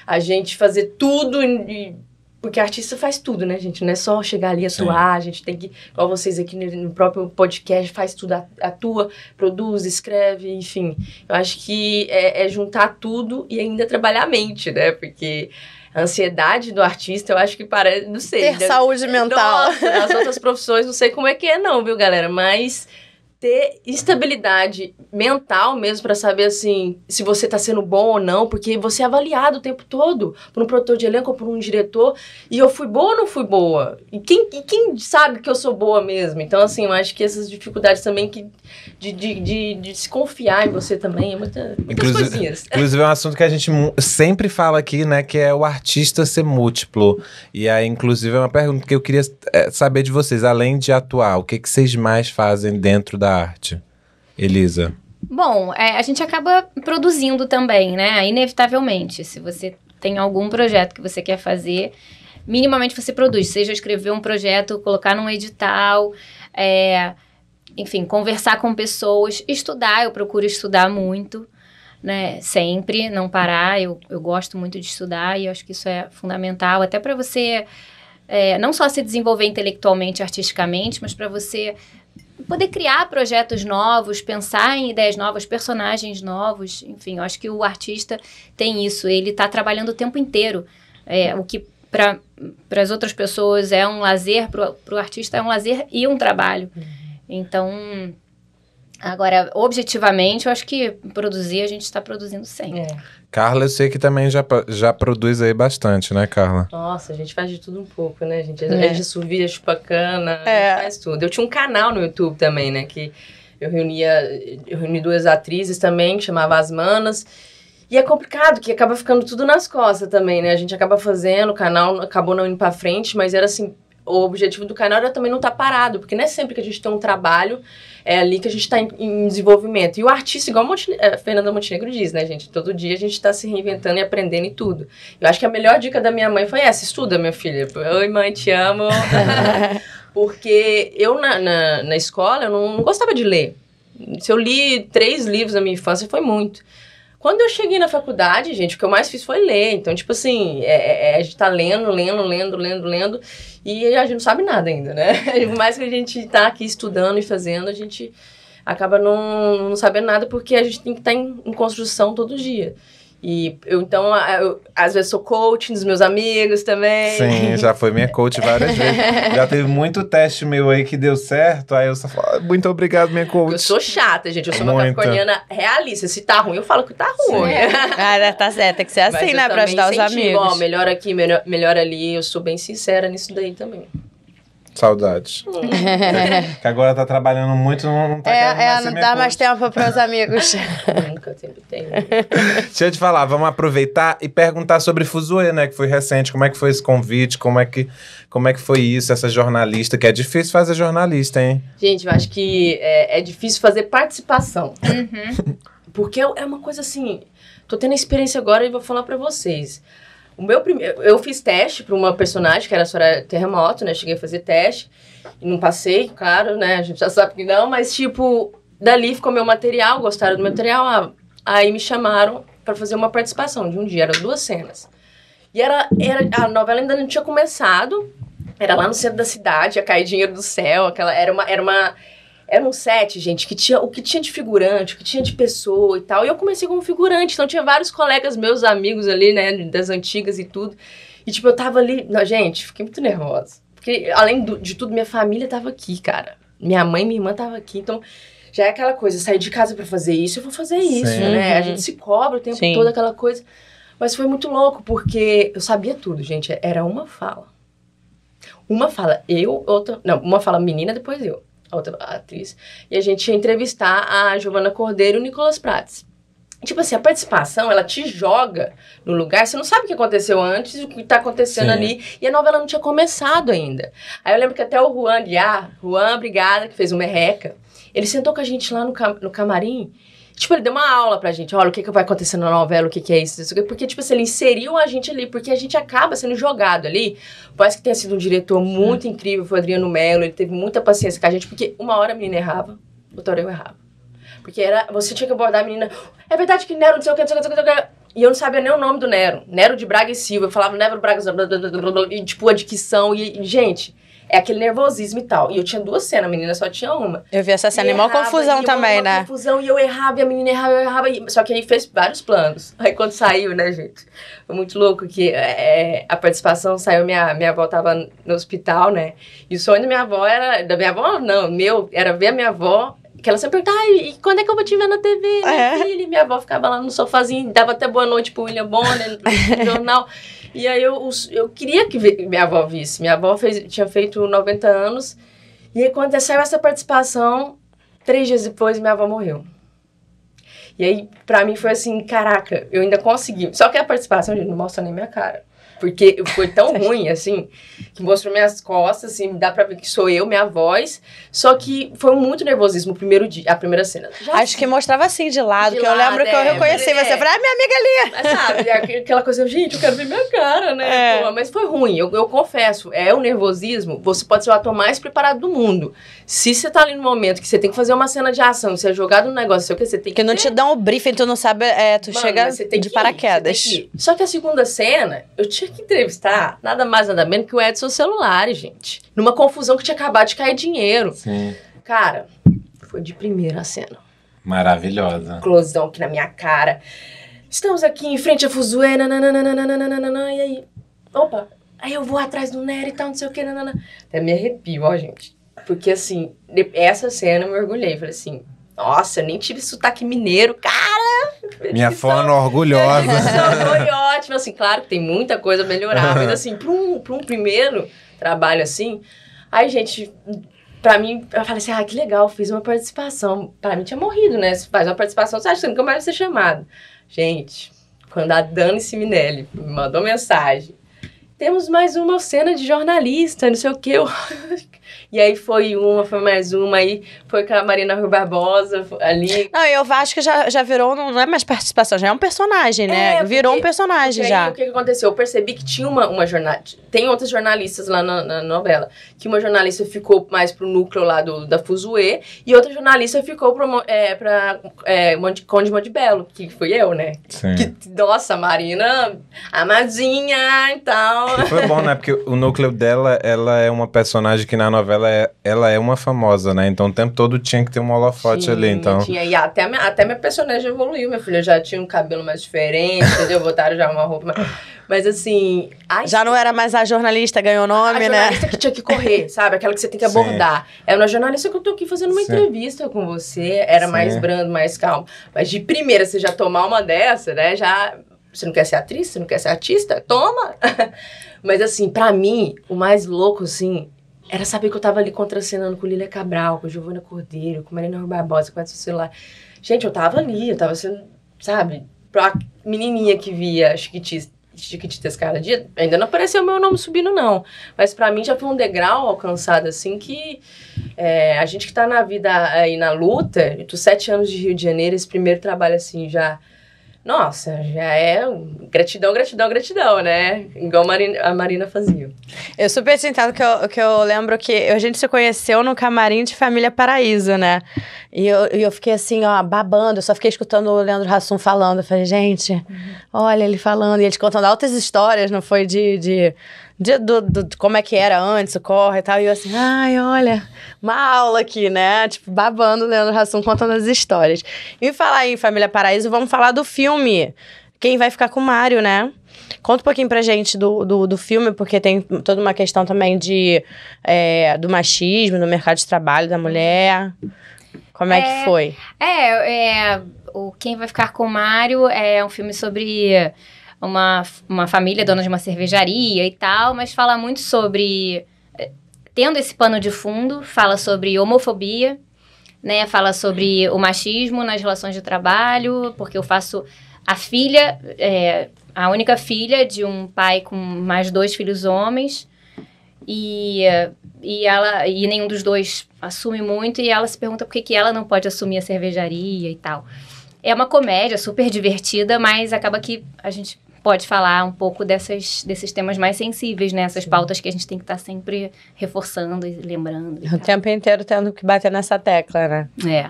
a gente fazer tudo. E, porque artista faz tudo, né, gente? Não é só chegar ali e atuar, Sim. a gente tem que, igual vocês aqui no próprio podcast, faz tudo, atua, produz, escreve, enfim. Eu acho que é, é juntar tudo e ainda trabalhar a mente, né? Porque a ansiedade do artista, eu acho que parece, não sei. Ter deve, saúde mental. Nossa, as outras profissões, não sei como é que é não, viu, galera? Mas ter estabilidade mental mesmo para saber assim se você está sendo bom ou não, porque você é avaliado o tempo todo por um produtor de elenco, por um diretor, e eu fui boa ou não fui boa? E quem, e quem sabe que eu sou boa mesmo? Então, assim, eu acho que essas dificuldades também que de, de, de, de se confiar em você também. É muita, muitas inclusive, coisinhas. É. Inclusive, é um assunto que a gente sempre fala aqui, né? Que é o artista ser múltiplo. E aí, inclusive, é uma pergunta que eu queria é, saber de vocês. Além de atuar, o que, que vocês mais fazem dentro da arte? Elisa. Bom, é, a gente acaba produzindo também, né? Inevitavelmente. Se você tem algum projeto que você quer fazer, minimamente você produz. Seja escrever um projeto, colocar num edital, é, enfim, conversar com pessoas, estudar, eu procuro estudar muito, né? Sempre, não parar. Eu, eu gosto muito de estudar e acho que isso é fundamental, até para você é, não só se desenvolver intelectualmente, artisticamente, mas para você poder criar projetos novos, pensar em ideias novas, personagens novos, enfim, eu acho que o artista tem isso, ele está trabalhando o tempo inteiro, é, o que para as outras pessoas é um lazer, para o artista é um lazer e um trabalho. Uhum. Então, agora, objetivamente, eu acho que produzir a gente está produzindo sempre. É. Carla, eu sei que também já, já produz aí bastante, né, Carla? Nossa, a gente faz de tudo um pouco, né, gente? A é. gente é. subia chupacana, é. faz tudo. Eu tinha um canal no YouTube também, né, que eu reunia, eu reuni duas atrizes também, que chamava As Manas. E é complicado, que acaba ficando tudo nas costas também, né? A gente acaba fazendo, o canal acabou não indo pra frente, mas era assim, o objetivo do canal era também não estar tá parado, porque não é sempre que a gente tem um trabalho é ali que a gente está em, em, desenvolvimento. E o artista, igual a a é, Fernanda Montenegro diz, né, gente? Todo dia a gente está se reinventando e aprendendo e tudo. Eu acho que a melhor dica da minha mãe foi essa: estuda, minha filha. Oi, mãe, te amo. porque eu, na, na, na escola, eu não, não gostava de ler. Se eu li três livros na minha infância, foi muito. Quando eu cheguei na faculdade, gente, o que eu mais fiz foi ler. Então, tipo assim, é, é, é a gente tá lendo, lendo, lendo, lendo, lendo, e a gente não sabe nada ainda, né? Por é. mais que a gente tá aqui estudando e fazendo, a gente acaba não, não sabendo nada porque a gente tem que estar tá em, em construção todo dia. E eu, então, eu, às vezes sou coach dos meus amigos também. Sim, já foi minha coach várias vezes. Já teve muito teste meu aí que deu certo, aí eu só falo, ah, muito obrigado, minha coach. Eu sou chata, gente, eu sou muito. uma capricorniana realista. Se tá ruim, eu falo que tá ruim. É. ah, tá certo, tem é que é ser assim, Mas né, pra ajudar os amigos. Ó, melhor aqui, melhor, melhor ali, eu sou bem sincera nisso daí também. Saudades. que, que agora tá trabalhando muito, não, não tá é, querendo é, mais É, não dá mais tempo para os amigos. Nunca, sempre tenho. Deixa eu te falar, vamos aproveitar e perguntar sobre Fuzue, né? Que foi recente. Como é que foi esse convite? Como é que, como é que foi isso, essa jornalista? Que é difícil fazer jornalista, hein? Gente, eu acho que é, é difícil fazer participação. Uhum. Porque é, é uma coisa assim... Tô tendo experiência agora e vou falar para vocês. O meu primeiro. Eu fiz teste para uma personagem que era a sobre terremoto, né? Cheguei a fazer teste. E não passei, claro, né? A gente já sabe que não, mas tipo, dali ficou meu material, gostaram do meu material. Ah, aí me chamaram para fazer uma participação de um dia, eram duas cenas. E era, era, a novela ainda não tinha começado, era lá no centro da cidade, ia cair dinheiro do céu, aquela, era uma. Era uma era um set, gente, que tinha o que tinha de figurante, o que tinha de pessoa e tal. E eu comecei como figurante, então tinha vários colegas meus, amigos ali, né, das antigas e tudo. E tipo, eu tava ali, não, gente, fiquei muito nervosa. Porque além do, de tudo, minha família tava aqui, cara. Minha mãe minha irmã tava aqui, então já é aquela coisa, sair de casa para fazer isso, eu vou fazer isso, Sim. né? A gente se cobra o tempo Sim. todo aquela coisa. Mas foi muito louco, porque eu sabia tudo, gente, era uma fala. Uma fala eu, outra, não, uma fala menina, depois eu outra atriz, e a gente ia entrevistar a Giovana Cordeiro e o Nicolas Prates. Tipo assim, a participação, ela te joga no lugar, você não sabe o que aconteceu antes, o que tá acontecendo Sim. ali, e a novela não tinha começado ainda. Aí eu lembro que até o Juan Guiar, Juan, obrigada, que fez o Merreca, ele sentou com a gente lá no, cam no camarim Tipo, ele deu uma aula pra gente. Olha, o que, que vai acontecer na novela, o que, que é isso, isso, Porque, tipo assim, ele inseriu a gente ali, porque a gente acaba sendo jogado ali. Parece que tenha sido um diretor muito incrível, foi o Adriano Melo, ele teve muita paciência com a gente, porque uma hora a menina errava, outra hora eu errava. Porque era, você tinha que abordar a menina. É verdade que Nero, não sei o que, não sei o que, não sei o que. E eu não sabia nem o nome do Nero. Nero de Braga e Silva. Eu falava Nero Braga e Silva. E, tipo, a dicção. E, gente, é aquele nervosismo e tal. E eu tinha duas cenas, a menina só tinha uma. Eu vi essa cena, é e mó confusão também, né? confusão, e eu errava, e a menina errava, eu errava. E... Só que aí fez vários planos. Aí quando saiu, né, gente? Foi muito louco que é, é, a participação saiu, minha, minha avó tava no hospital, né? E o sonho da minha avó era... Da minha avó, não, meu, era ver a minha avó que ela sempre perguntava, ah, e quando é que eu vou te ver na TV, é. E minha avó ficava lá no sofazinho, dava até boa noite pro William Bonner, no jornal. E aí eu, eu queria que minha avó visse. Minha avó fez, tinha feito 90 anos. E aí quando saiu essa participação, três dias depois minha avó morreu. E aí, pra mim, foi assim, caraca, eu ainda consegui. Só que a participação, gente, não mostra nem minha cara. Porque foi tão ruim, assim, que mostrou minhas costas, assim, dá pra ver que sou eu, minha voz. Só que foi muito nervosismo o primeiro dia, a primeira cena. Já Acho que mostrava assim, de lado, de que lado, eu lembro é, que eu é. reconheci é, você. É. Falei, ah, minha amiga ali! Mas sabe, é aquela coisa, gente, eu quero ver minha cara, né? É. Pô, mas foi ruim, eu, eu confesso. É o nervosismo, você pode ser o ator mais preparado do mundo. Se você tá ali no momento que você tem que fazer uma cena de ação, você é jogado no negócio, sei o que, você tem que... Que não ter... te dão o briefing, tu não sabe, é, tu Mano, chega de ir, paraquedas. Que Só que a segunda cena, eu tinha que entrevistar nada mais, nada menos que o Edson Celular, gente. Numa confusão que tinha acabado de cair dinheiro. Sim. Cara, foi de primeira a cena. Maravilhosa. Closão aqui na minha cara. Estamos aqui em frente à Fuzue, nananana, e aí? Opa, aí eu vou atrás do Nero e tal, não sei o que, nanana. Até me arrepio, ó, gente. Porque, assim, essa cena eu mergulhei. Falei assim, nossa, eu nem tive sotaque mineiro, cara! Minha forma orgulhosa. orgulhosa. Tipo assim, claro que tem muita coisa a melhorar, mas assim, para um, um primeiro trabalho assim, aí, gente, para mim, eu falei assim, ah, que legal, fiz uma participação. Para mim tinha morrido, né? Se faz uma participação, você acha que nunca mais vai ser chamado. Gente, quando a Dani Siminelli me mandou mensagem, temos mais uma cena de jornalista, não sei o quê. Eu... E aí foi uma, foi mais uma, aí foi com a Marina Rui Barbosa ali. Não, eu acho que já, já virou, não é mais participação, já é um personagem, né? É, virou porque, um personagem aí, já. o que aconteceu? Eu percebi que tinha uma, uma jornalista, tem outras jornalistas lá na, na, novela, que uma jornalista ficou mais pro núcleo lá do, da Fuzue e outra jornalista ficou pro, é, pra é, Monte, Conde Monte Belo, que fui eu, né? Sim. Que, nossa, Marina, amadinha e então. tal. Foi bom, né? Porque o núcleo dela, ela é uma personagem que na novela ela é, ela é uma famosa, né? Então o tempo todo tinha que ter um holofote tinha, ali, então. Tinha, e até, até minha personagem evoluiu, minha filha. já tinha um cabelo mais diferente, entendeu? Botaram já uma roupa mais... Mas assim. A... Já não era mais a jornalista, ganhou nome, né? A jornalista que tinha que correr, sabe? Aquela que você tem que abordar. Era é uma jornalista que eu tô aqui fazendo uma Sim. entrevista com você. Era Sim. mais brando, mais calmo. Mas de primeira, você já tomar uma dessa, né? Já. Você não quer ser atriz? Você não quer ser artista? Toma! Mas assim, para mim, o mais louco, assim, era saber que eu tava ali contracenando com Lília Cabral, com Giovana Cordeiro, com Marina Rui Barbosa, com Edson Celular. Gente, eu tava ali, eu tava sendo, sabe, pra menininha que via Chiquititas, Chiquititas cada dia, ainda não apareceu meu nome subindo, não. Mas para mim já foi um degrau alcançado, assim, que é, a gente que tá na vida aí na luta, eu tô sete anos de Rio de Janeiro, esse primeiro trabalho, assim, já nossa, já é gratidão, gratidão, gratidão, né? Igual a Marina, a Marina fazia. Eu super sentado que eu, que eu lembro que a gente se conheceu no camarim de Família Paraíso, né? E eu, eu fiquei assim, ó, babando, eu só fiquei escutando o Leandro Hassum falando. Eu falei, gente, uhum. olha ele falando, e ele contando altas histórias, não foi? De, de de, do, do, de como é que era antes, o corre e tal. E eu assim, ai, olha, uma aula aqui, né? Tipo, babando o Leandro Rassum contando as histórias. E falar aí Família Paraíso, vamos falar do filme. Quem vai ficar com o Mário, né? Conta um pouquinho pra gente do, do, do, filme, porque tem toda uma questão também de, é, do machismo, do mercado de trabalho da mulher. Como é, é que foi? É, é, o Quem Vai Ficar com o Mário é um filme sobre uma, uma família dona de uma cervejaria e tal, mas fala muito sobre. Eh, tendo esse pano de fundo, fala sobre homofobia, né? Fala sobre o machismo nas relações de trabalho, porque eu faço a filha, é, a única filha de um pai com mais dois filhos homens. E, e ela e nenhum dos dois assume muito e ela se pergunta por que, que ela não pode assumir a cervejaria e tal. É uma comédia super divertida, mas acaba que a gente pode falar um pouco dessas, desses temas mais sensíveis, né? Essas Sim. pautas que a gente tem que estar tá sempre reforçando e lembrando. E o tal. tempo inteiro tendo que bater nessa tecla, né? É.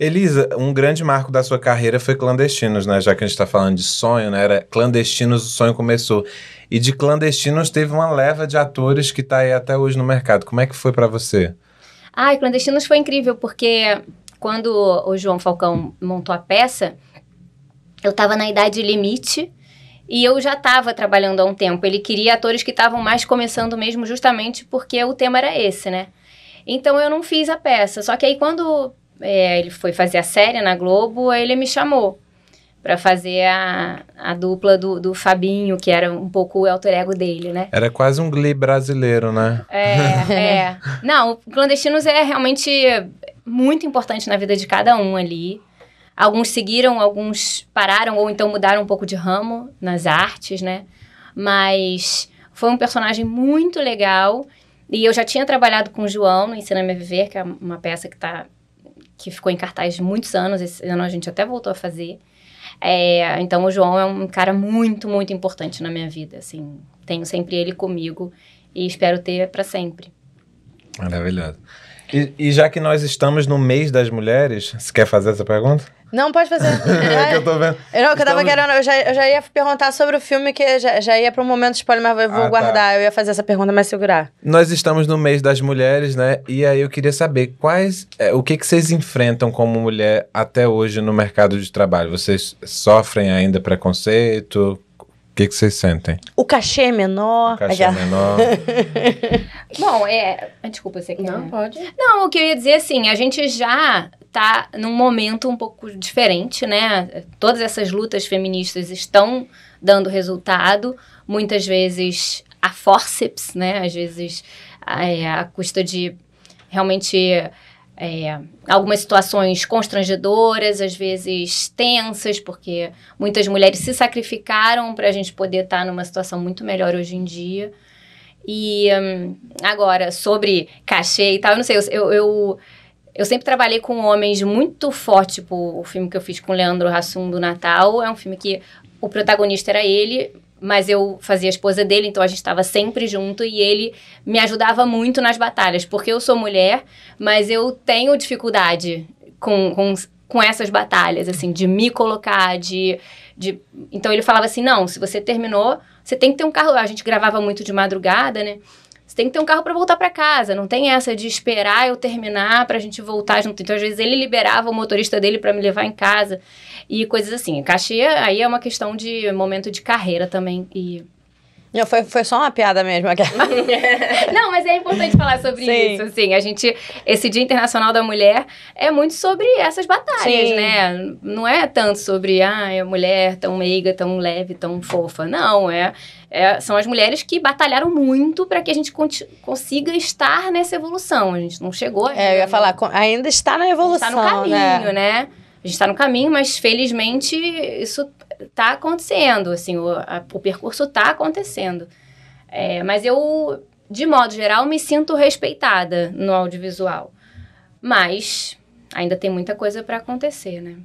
Elisa, um grande marco da sua carreira foi Clandestinos, né? Já que a gente está falando de sonho, né? Era Clandestinos, o sonho começou. E de Clandestinos teve uma leva de atores que está aí até hoje no mercado. Como é que foi para você? Ah, Clandestinos foi incrível, porque quando o João Falcão montou a peça, eu estava na idade limite e eu já estava trabalhando há um tempo. Ele queria atores que estavam mais começando mesmo, justamente porque o tema era esse, né? Então eu não fiz a peça. Só que aí quando é, ele foi fazer a série na Globo, ele me chamou para fazer a, a dupla do, do Fabinho, que era um pouco o alter ego dele, né? Era quase um Glee brasileiro, né? É, é. Não, o Clandestinos é realmente muito importante na vida de cada um ali. Alguns seguiram, alguns pararam ou então mudaram um pouco de ramo nas artes, né? Mas foi um personagem muito legal. E eu já tinha trabalhado com o João no Ensina-me a Viver, que é uma peça que, tá, que ficou em cartaz muitos anos. Esse ano a gente até voltou a fazer. É, então o João é um cara muito, muito importante na minha vida. Assim, tenho sempre ele comigo e espero ter para sempre. Maravilhoso. E, e, já que nós estamos no mês das mulheres, você quer fazer essa pergunta? Não, pode fazer. é, que eu tô vendo. Eu, não, eu tava querendo. Eu já, eu já ia perguntar sobre o filme, que já, já ia para um momento spoiler, mas eu vou ah, tá. guardar. Tá. Eu ia fazer essa pergunta, mas segurar. Nós estamos no mês das mulheres, né? E aí eu queria saber quais. É, o que, que vocês enfrentam como mulher até hoje no mercado de trabalho? Vocês sofrem ainda preconceito? que, que vocês sentem? O cachê é menor. O cachê já... é menor. Bom, é. Desculpa, você quer. Não, pode. Não, o que eu ia dizer assim, a gente já tá num momento um pouco diferente, né? Todas essas lutas feministas estão dando resultado, muitas vezes a forceps, né? Às vezes a, é, a custa de realmente é, algumas situações constrangedoras, às vezes tensas, porque muitas mulheres se sacrificaram para a gente poder estar tá numa situação muito melhor hoje em dia. E hum, agora, sobre cachê e tal, eu não sei, eu, eu, eu sempre trabalhei com homens muito forte, tipo o filme que eu fiz com Leandro Hassum do Natal, é um filme que o protagonista era ele, mas eu fazia a esposa dele, então a gente estava sempre junto e ele me ajudava muito nas batalhas, porque eu sou mulher, mas eu tenho dificuldade com, com, com essas batalhas, assim, de me colocar, de, de. Então ele falava assim: não, se você terminou, você tem que ter um carro. A gente gravava muito de madrugada, né? Você tem que ter um carro para voltar para casa. Não tem essa de esperar eu terminar para a gente voltar junto. Então, às vezes, ele liberava o motorista dele para me levar em casa e coisas assim. Caxia, aí é uma questão de momento de carreira também. E não, foi, foi só uma piada mesmo. Aquela. Não, mas é importante falar sobre Sim. isso, assim. A gente, esse Dia Internacional da Mulher é muito sobre essas batalhas, Sim. né? Não é tanto sobre, ah, a é mulher tão meiga, tão leve, tão fofa. Não, é, é são as mulheres que batalharam muito para que a gente consiga estar nessa evolução. A gente não chegou ainda. É, eu ia falar, ainda está na tá evolução, Está né? no caminho, né? né? A gente está no caminho, mas felizmente isso tá acontecendo, assim, o, a, o percurso tá acontecendo. É, mas eu, de modo geral, me sinto respeitada no audiovisual. Mas ainda tem muita coisa para acontecer, né?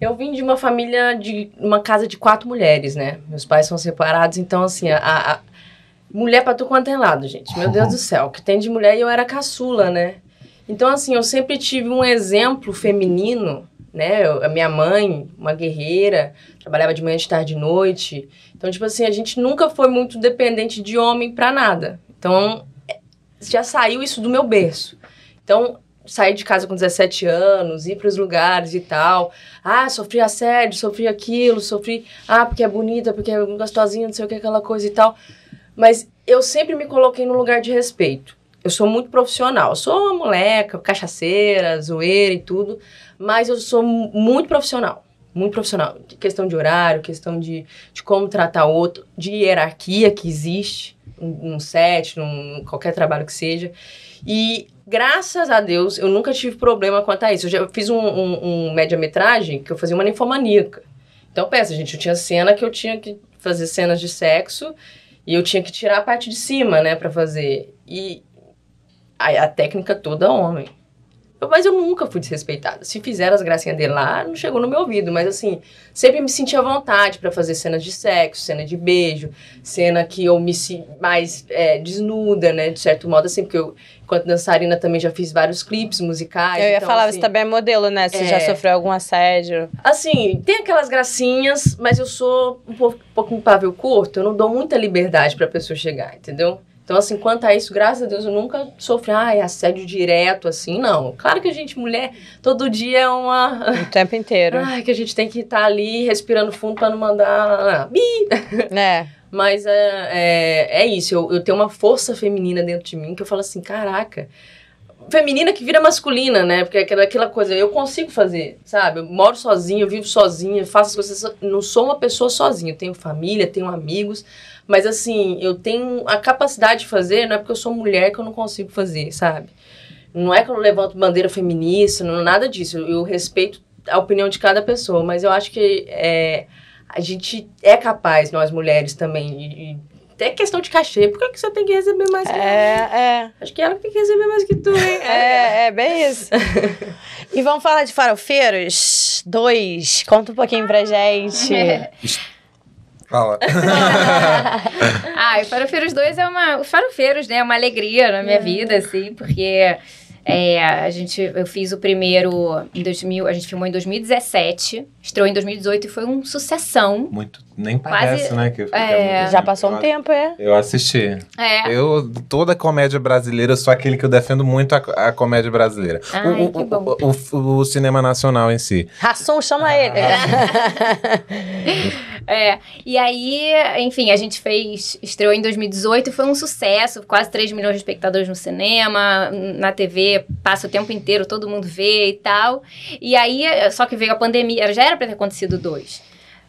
Eu vim de uma família de uma casa de quatro mulheres, né? Meus pais são separados, então assim, a, a mulher para tu quanto é lado, gente. Meu Deus do céu, que tem de mulher e eu era caçula, né? Então assim, eu sempre tive um exemplo feminino né? A minha mãe, uma guerreira, trabalhava de manhã, de tarde, de noite. Então, tipo assim, a gente nunca foi muito dependente de homem para nada. Então, é, já saiu isso do meu berço. Então, sair de casa com 17 anos, ir para os lugares e tal. Ah, sofri assédio, sofri aquilo, sofri. Ah, porque é bonita, porque é gostosinha, não sei o que, aquela coisa e tal. Mas eu sempre me coloquei no lugar de respeito. Eu sou muito profissional. Eu sou uma moleca, cachaceira, zoeira e tudo mas eu sou muito profissional. Muito profissional. Questão de horário, questão de, de como tratar outro, de hierarquia que existe num set, num qualquer trabalho que seja. E graças a Deus eu nunca tive problema quanto a isso. Eu já fiz um, um, um média-metragem que eu fazia uma ninfomaníaca. Então, peça, gente, eu tinha cena que eu tinha que fazer cenas de sexo e eu tinha que tirar a parte de cima, né, para fazer. E a, a técnica toda homem. Mas eu nunca fui desrespeitada. Se fizeram as gracinhas dele lá, não chegou no meu ouvido. Mas assim, sempre me senti à vontade para fazer cenas de sexo, cena de beijo, cena que eu me mais é, desnuda, né? De certo modo, assim, porque eu, enquanto dançarina, também já fiz vários clipes musicais. Eu ia então, falar, assim, você também é modelo, né? Você é... já sofreu algum assédio? Assim, tem aquelas gracinhas, mas eu sou um pouco, um pouco um curto, eu não dou muita liberdade pra pessoa chegar, entendeu? Então, assim, quanto a isso, graças a Deus, eu nunca sofri, ai, assédio direto, assim, não. Claro que a gente, mulher, todo dia é uma... O tempo inteiro. Ai, que a gente tem que estar tá ali, respirando fundo para não mandar... Bi! Ah, é. Mas é, é, é isso, eu, eu tenho uma força feminina dentro de mim que eu falo assim, caraca, feminina que vira masculina, né? Porque é aquela, aquela coisa, eu consigo fazer, sabe? Eu moro sozinha, eu vivo sozinha, faço as coisas. Não sou uma pessoa sozinha. Eu tenho família, tenho amigos, mas assim, eu tenho a capacidade de fazer, não é porque eu sou mulher que eu não consigo fazer, sabe? Não é que eu levanto bandeira feminista, não, nada disso. Eu, eu respeito a opinião de cada pessoa, mas eu acho que é, a gente é capaz, nós mulheres também, e, e até questão de cachê, por que, é que você tem que receber mais que É, é. Acho que ela tem que receber mais que tu, hein? É, é, é bem isso. e vamos falar de Farofeiros dois Conta um pouquinho pra gente. É. é. Fala. ah, e Farofeiros 2 é uma. O Farofeiros, né? É uma alegria na minha é. vida, assim, porque. É, a gente, eu fiz o primeiro em 2000, a gente filmou em 2017, estreou em 2018 e foi um sucessão. Muito nem parece, Quase, né? Que, que é, já passou eu, um tempo, é? Eu assisti. É. Eu, toda comédia brasileira, sou aquele que eu defendo muito a, a comédia brasileira. Ai, o, que bom. O, o, o, cinema nacional em si. Rassum chama ah. ele. é. E aí, enfim, a gente fez, estreou em 2018, foi um sucesso, quase 3 milhões de espectadores no cinema, na TV, passa o tempo inteiro, todo mundo vê e tal. E aí, só que veio a pandemia, já era pra ter acontecido dois.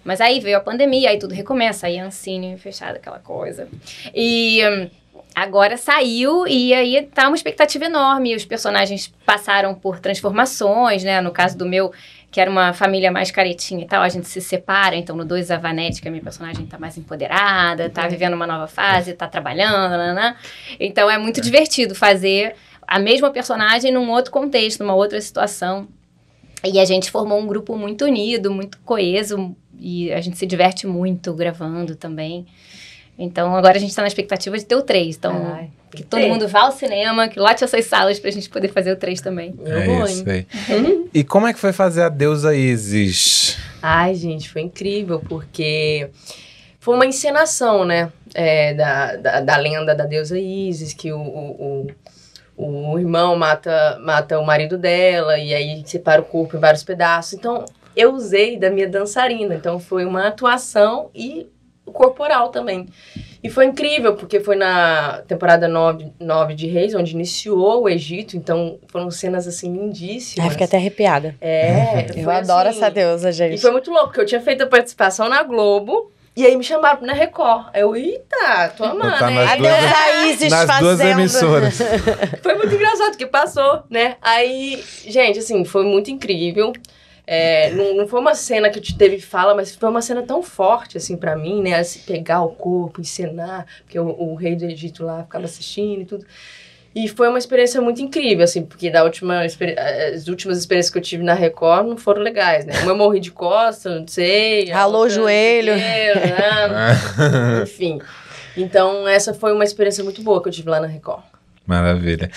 Mas aí veio a pandemia, aí tudo recomeça, aí Ancine fechada, aquela coisa. E hum, agora saiu e aí tá uma expectativa enorme. Os personagens passaram por transformações, né? No caso do meu, que era uma família mais caretinha e tal, a gente se separa. Então, no 2, a Vanette, que é a minha personagem, tá mais empoderada, tá uhum. vivendo uma nova fase, tá trabalhando, né, né, né? Então, é muito divertido fazer a mesma personagem num outro contexto, numa outra situação. E a gente formou um grupo muito unido, muito coeso, e a gente se diverte muito gravando também. Então agora a gente está na expectativa de ter o 3. Então, Ai, que todo mundo vá ao cinema, que lote essas salas para a gente poder fazer o 3 também. É, é isso aí. e como é que foi fazer a Deusa Isis? Ai, gente, foi incrível, porque foi uma encenação, né? É, da, da, da, lenda da deusa Isis, que o, o, o, o irmão mata, mata o marido dela, e aí separa o corpo em vários pedaços. Então, eu usei da minha dançarina. Então foi uma atuação e corporal também. E foi incrível, porque foi na temporada 9, de Reis, onde iniciou o Egito, então foram cenas assim lindíssimas. Ai, fiquei até arrepiada. É. eu assim, adoro assim, essa deusa, gente. E foi muito louco, porque eu tinha feito a participação na Globo. E aí me chamaram na Record. Eu, eita, tô tá amando, tá né? Nas duas, a Isis nas fazendo. duas emissoras. foi muito engraçado, que passou, né? Aí, gente, assim, foi muito incrível. É, não, não, foi uma cena que teve fala, mas foi uma cena tão forte, assim, para mim, né? Assim, pegar o corpo, encenar, porque o, o, rei do Egito lá ficava assistindo e tudo. E foi uma experiência muito incrível, assim, porque da última, eh, as últimas experiências que eu tive na Record não foram legais, né? Uma eu morri de costas, não sei. Ralou o joelho. Inteiro, né? Enfim. Então, essa foi uma experiência muito boa que eu tive lá na Record. Maravilha.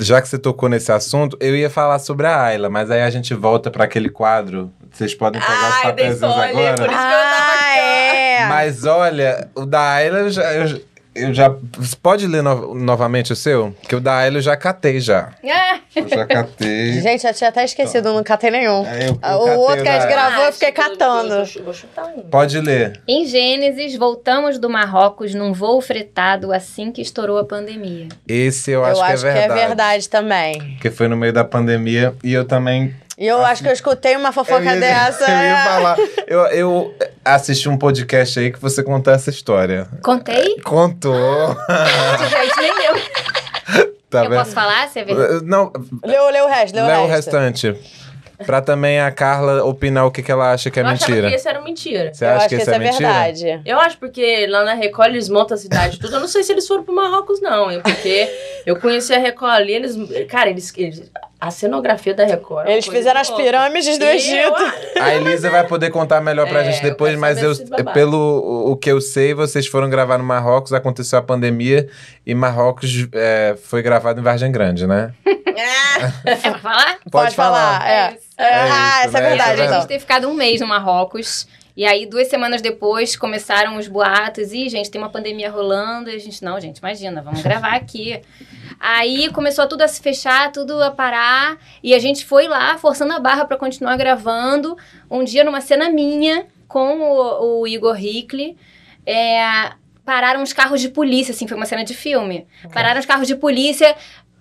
Já que você tocou nesse assunto, eu ia falar sobre a Ayla, mas aí a gente volta para aquele quadro. Vocês podem pegar os papéis agora. Por isso ah, que eu tava ah, é. Mas olha, o da Ayla eu já. Eu, eu já. Você pode ler no, novamente o seu? Que o da Ailey eu já catei já. É. Eu já catei. Gente, eu tinha até esquecido, não catei nenhum. É, eu, eu ah, catei o outro que a gente gravou, eu fiquei ah, catando. Vou, vou chutar um. Pode ler. Em Gênesis, voltamos do Marrocos num voo fretado assim que estourou a pandemia. Esse eu acho, eu que, acho é que é verdade. Eu acho que é, é verdade também. Que foi no meio da pandemia e eu também e eu acho, acho que eu escutei uma fofoca é eu ia, dessa. Eu, ia é. falar. eu, eu assisti um podcast aí que você contou essa história. Contei? É, contou. Gente, nem eu. Tá eu bem? posso falar? Você vê? Não. Leu, leu o resto, leu, leu o restante. pra também a Carla opinar o que, que ela acha que é eu mentira. Eu que isso era mentira. Você acha que, que isso é, é verdade. Eu acho porque lá na Record eles montam a cidade tudo. Eu não sei se eles foram pro Marrocos, não, hein? Porque eu conheci a Record ali, eles. Cara, eles, eles a cenografia da Record. É Eles fizeram as pirâmides do Egito. Eu... A Elisa vai poder contar melhor pra é, gente depois, eu mas eu, pelo o que eu sei, vocês foram gravar no Marrocos, aconteceu a pandemia e Marrocos é, foi gravado em Vargem Grande, né? É. falar? Pode, Pode falar. falar. É. é, é. ah, isso, essa né? é então. verdade. Então. A gente tem ficado um mês no Marrocos. E aí, duas semanas depois, começaram os boatos. e gente, tem uma pandemia rolando. E a gente, não, gente, imagina, vamos gravar aqui. Aí começou tudo a se fechar, tudo a parar. E a gente foi lá, forçando a barra para continuar gravando. Um dia, numa cena minha com o, o Igor Hickley, é, pararam os carros de polícia, assim, foi uma cena de filme. Uhum. Pararam os carros de polícia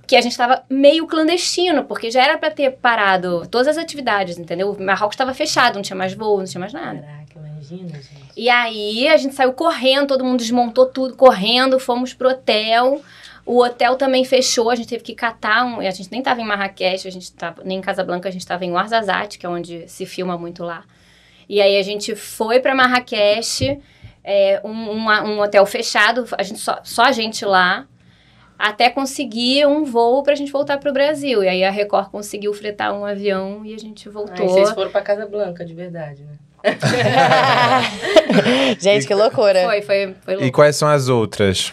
que a gente estava meio clandestino, porque já era para ter parado todas as atividades, entendeu? O Marrocos estava fechado, não tinha mais voo, não tinha mais nada. Caraca, imagina, gente. E aí a gente saiu correndo, todo mundo desmontou tudo, correndo, fomos pro hotel. O hotel também fechou, a gente teve que catar um. A gente nem estava em Marrakech, a gente tava, nem em Casablanca, a gente estava em Ouarzazate, que é onde se filma muito lá. E aí a gente foi para Marrakech, é, um, um, um, hotel fechado, a gente só, só a gente lá, até conseguir um voo para a gente voltar para o Brasil. E aí a Record conseguiu fretar um avião e a gente voltou. Aí vocês foram para Casablanca, de verdade, né? gente, que loucura. Foi, foi, foi louco. E quais são as outras?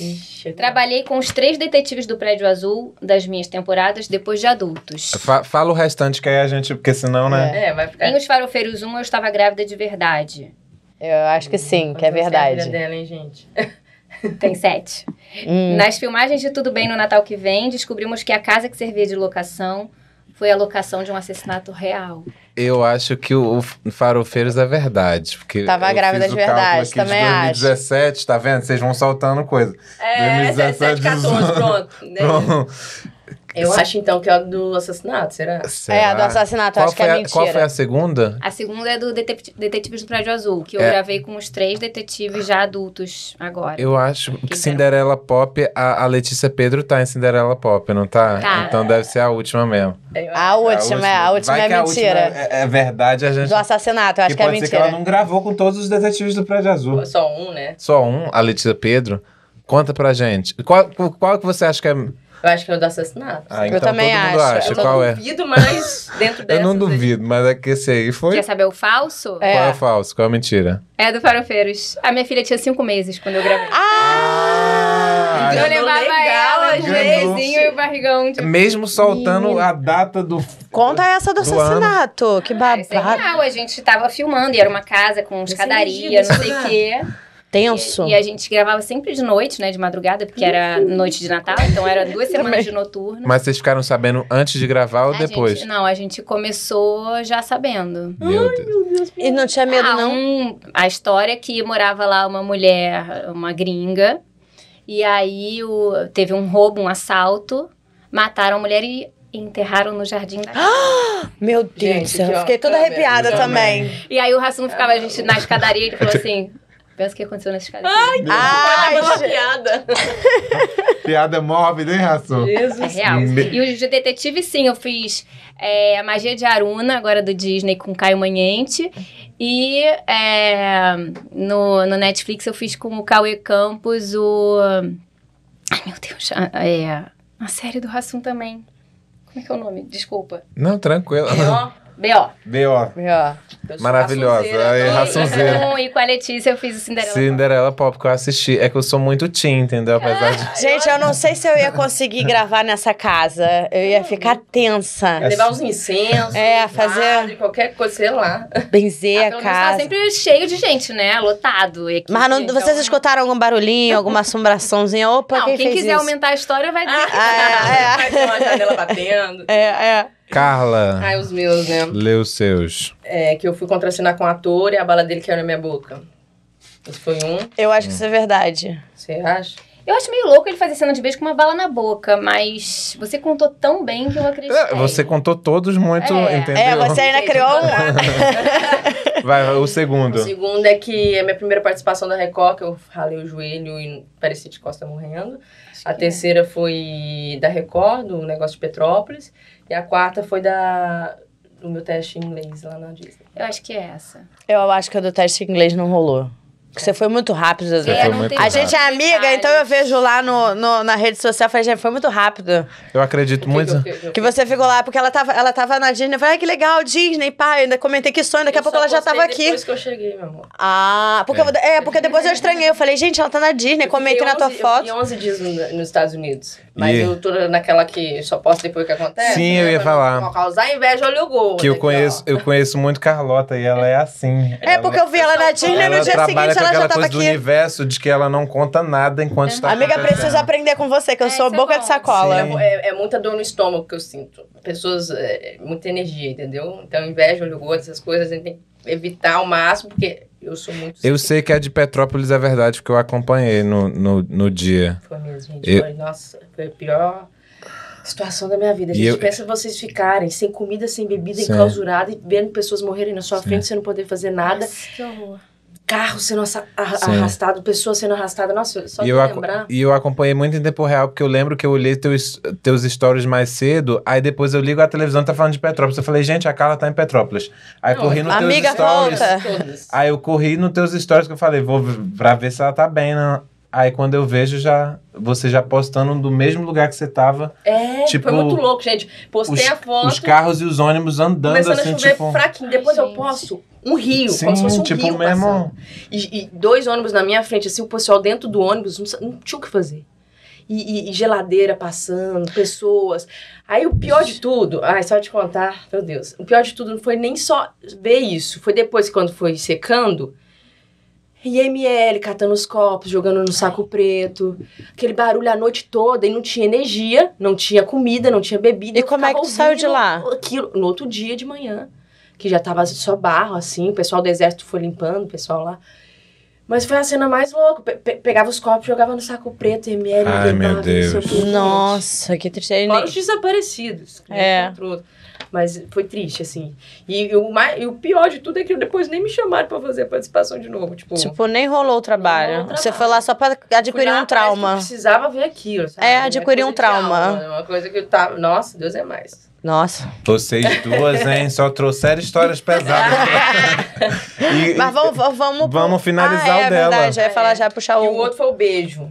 Ixi, Trabalhei com os três detetives do Prédio Azul das minhas temporadas depois de adultos. Fa fala o restante que aí a gente, porque senão, né? É, é vai ficar... Em Os Farofeiros 1 eu estava grávida de verdade. Eu acho que sim, hum, que é verdade. Tem dela, hein, gente? Tem sete. Hum. Nas filmagens de Tudo Bem no Natal que vem, descobrimos que a casa que servia de locação foi a locação de um assassinato real. Eu acho que o, o Farofeiros é verdade. Porque Tava grávida de verdade, também de 2017, acho. tá vendo? Vocês vão soltando coisa. É, 2017, 2014, 14, pronto. pronto. Eu acho então que é a do assassinato, será? será? É, a do assassinato, qual acho que é a, mentira. Qual foi a segunda? A segunda é do detetive Detetives do Prédio Azul, que eu é. gravei com os três detetives já adultos agora. Eu acho que, que Cinderela Pop, a, a, Letícia Pedro tá em Cinderela Pop, não tá? tá. Então deve ser a última mesmo. É, a última, é, a última é mentira. É, é, verdade, a gente. Do assassinato, eu acho que, que é mentira. ela não gravou com todos os detetives do Prédio Azul. Só um, né? Só um, a Letícia Pedro. Conta pra gente. Qual, qual que você acha que é eu acho que é o do assassinato. Ah, então eu também acho. Acha. Eu não é? duvido, é? mas dentro dessa... Eu não duvido, mas é que esse aí foi... Quer saber o falso? É. Qual é o falso? Qual é a mentira? É do Farofeiros. A minha filha tinha cinco meses quando eu gravei. Ah! ah então eu levava legal, ela, joelhinho é e o barrigão. De... Tipo, Mesmo soltando Menina. a data do... Conta essa do, do assassinato, ano. que babado. Ah, é legal, a gente tava filmando e era uma casa com escadaria, não sei o quê. Tenso. E, e, a gente gravava sempre de noite, né? De madrugada, porque era noite de Natal, então era duas semanas de noturno. Mas vocês ficaram sabendo antes de gravar ou a depois? Gente, não, a gente começou já sabendo. Meu Deus. Ai, meu Deus. E não tinha medo, ah, não? Um, a história é que morava lá uma mulher, uma gringa, e aí o, teve um roubo, um assalto, mataram a mulher e enterraram no jardim da casa. Ah, meu Deus, gente, eu fiquei toda arrepiada também. também. E aí o Rassum ficava a gente na escadaria e ele falou assim: Pensa o que aconteceu na escada. Ai, Ai uma piada. piada mórbida, hein, Rassum? Jesus. É real. E o de detetive, sim, eu fiz é, A Magia de Aruna, agora do Disney, com Caio Manhente. E é, no, no Netflix eu fiz com o Cauê Campos o... Ai, meu Deus. É, a série do Rassum também. Como é que é o nome? Desculpa. Não, tranquilo. É, ó. B.O. B.O. Maravilhosa. É, raçãozinha. E com a Letícia eu fiz o Cinderela Cinderela Pop. Pop que eu assisti. É que eu sou muito teen, entendeu? Apesar de... Gente, eu não sei se eu ia conseguir gravar nessa casa. Eu ia ficar tensa. Levar uns incensos. É, fazer... qualquer coisa, sei lá. Benzer ah, a, a tá casa. sempre cheio de gente, né? Lotado. Equipe, Mas não, então... vocês né? escutaram algum barulhinho, alguma assombraçãozinha? Opa, não, quem, quem quiser isso? aumentar a história vai dizer ah, que... É, é. Vai ter uma janela batendo. É, é. Carla. Ai, os meus, né? Lê os seus. É, que eu fui contracenar com um ator e a bala dele caiu na minha boca. Esse foi um. Eu acho que isso é verdade. Você acha? Eu acho meio louco ele fazer cena de beijo com uma bala na boca, mas você contou tão bem que eu acreditei. Você contou todos muito, é. entendeu? É, você ainda criou um... Vai, o segundo. O segundo é que a minha primeira participação da Record, que eu ralei o joelho e parecia de costa morrendo. Acho a é. terceira é. foi da Record, do negócio de Petrópolis. E a quarta foi da do meu teste em inglês lá na Disney. Eu acho que é essa. Eu acho que a do teste em inglês não rolou. Você foi muito rápido, Dudu. É, muito a rápido. gente é amiga, então eu vejo lá no, no na rede social, falei, gente, foi muito rápido. Eu acredito muito. eu eu Que você ficou lá, porque ela tava, ela tava na Disney, eu falei, ah, que legal, Disney, pai, ainda comentei que sonho, daqui a pouco ela já tava aqui. Depois que eu cheguei, meu amor. Ah, porque é, é porque depois eu estranhei, eu falei, gente, ela tá na Disney, comentei na tua foto. Eu 11 dias nos Estados Unidos. Mas e... eu tô naquela que só posso depois que acontece. Sim, né? eu ia pra falar. Não causar inveja, olha o gol. Que eu conheço, eu conheço muito Carlota e ela é assim. É ela, porque eu vi é ela assim. na Disney no dia seguinte ela já tava coisa aqui. do universo de que ela não conta nada enquanto está uhum. Amiga, preciso aprender com você, que eu é, sou é boca é de sacola. É, é, muita dor no estômago que eu sinto. Pessoas, é, muita energia, entendeu? Então inveja, o gordo, essas coisas, a gente tem que evitar ao máximo, porque eu sou muito. Eu sei que a de Petrópolis é verdade, porque eu acompanhei no, no, no dia. Foi mesmo, gente. Eu... Foi, nossa, foi a pior situação da minha vida. A gente eu... pensa vocês ficarem sem comida, sem bebida, enclausurada e vendo pessoas morrerem na sua Sim. frente sem não poder fazer nada. Nossa, que horror carro sendo arrastado, pessoas sendo arrastada Nossa, só e eu lembrar. E eu acompanhei muito em tempo real, porque eu lembro que eu olhei teus, teus stories mais cedo, aí depois eu ligo a televisão tá falando de Petrópolis. Eu falei, gente, a Carla tá em Petrópolis. Aí Não, corri nos teus amiga stories. Volta. Aí eu corri nos teus stories que eu falei, vou pra ver se ela tá bem. Aí quando eu vejo, já você já postando do mesmo lugar que você tava. É, tipo, foi muito louco, gente. Postei os, a foto. Os carros e os ônibus andando começando assim, a chover tipo, fraquinho. Depois eu posso um rio, Sim, como se fosse um tipo rio mesmo... E, e, dois ônibus na minha frente, assim, o pessoal dentro do ônibus não, não tinha o que fazer. E, e, e, geladeira passando, pessoas. Aí o pior de tudo, ai, só te contar, meu Deus, o pior de tudo não foi nem só ver isso, foi depois quando foi secando, IML catando os copos, jogando no saco preto. Aquele barulho a noite toda e não tinha energia, não tinha comida, não tinha bebida. E como é que tu saiu de lá? Aquilo, no outro dia de manhã, que já tava só barro, assim, o pessoal do exército foi limpando, o pessoal lá. Mas foi a cena mais louca. Pe pegava os copos, jogava no saco preto, ML, Ai, meu Deus. Nossa, que tristeza. Fora os desaparecidos. Né? É. Né, mas foi triste, assim. E, e o, mais, e o pior de tudo é que depois nem me chamaram para fazer a participação de novo. Tipo, tipo nem rolou o trabalho. Rolou o trabalho. Você foi lá só para adquirir lá, um trauma. Eu precisava ver aquilo. Sabe? É, adquirir um é trauma. É uma coisa que eu tava. Nossa, Deus é mais. Nossa. Vocês duas, hein? Só trouxeram histórias pesadas. e, Mas vamos. Vamos, vamos finalizar ah, é, o dela. Verdade, já ia falar, é. já ia puxar o. E o outro foi o beijo.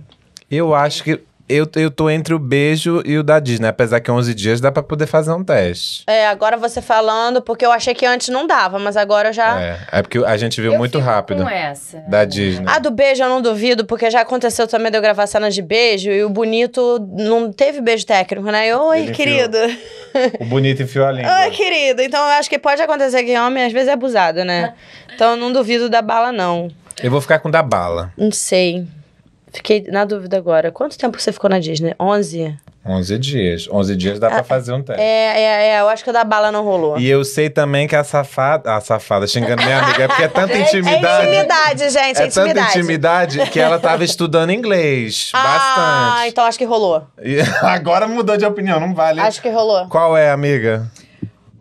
Eu acho que eu, eu tô entre o beijo e o da Disney. Apesar que 11 dias dá pra poder fazer um teste. É, agora você falando, porque eu achei que antes não dava, mas agora eu já. É, é porque a gente viu eu muito rápido. Com essa. Da Disney. A do beijo eu não duvido, porque já aconteceu também de eu gravar cenas de beijo e o bonito não teve beijo técnico, né? Eu, Oi, Ele querido. Enfiou... o bonito enfiou a língua. Oi, querido. Então eu acho que pode acontecer que homem às vezes é abusado, né? então eu não duvido da bala, não. Eu vou ficar com da bala. Não sei. Fiquei na dúvida agora. Quanto tempo você ficou na Disney? 11? 11 dias. 11 dias dá ah, pra fazer um teste. É, é, é, eu acho que a da bala não rolou. E eu sei também que a safada. A safada, xingando minha amiga, é porque é tanta é intimidade. É, intimidade, gente, é, é intimidade. tanta intimidade que ela tava estudando inglês. Ah, bastante. Ah, então acho que rolou. E agora mudou de opinião, não vale. Acho que rolou. Qual é, amiga?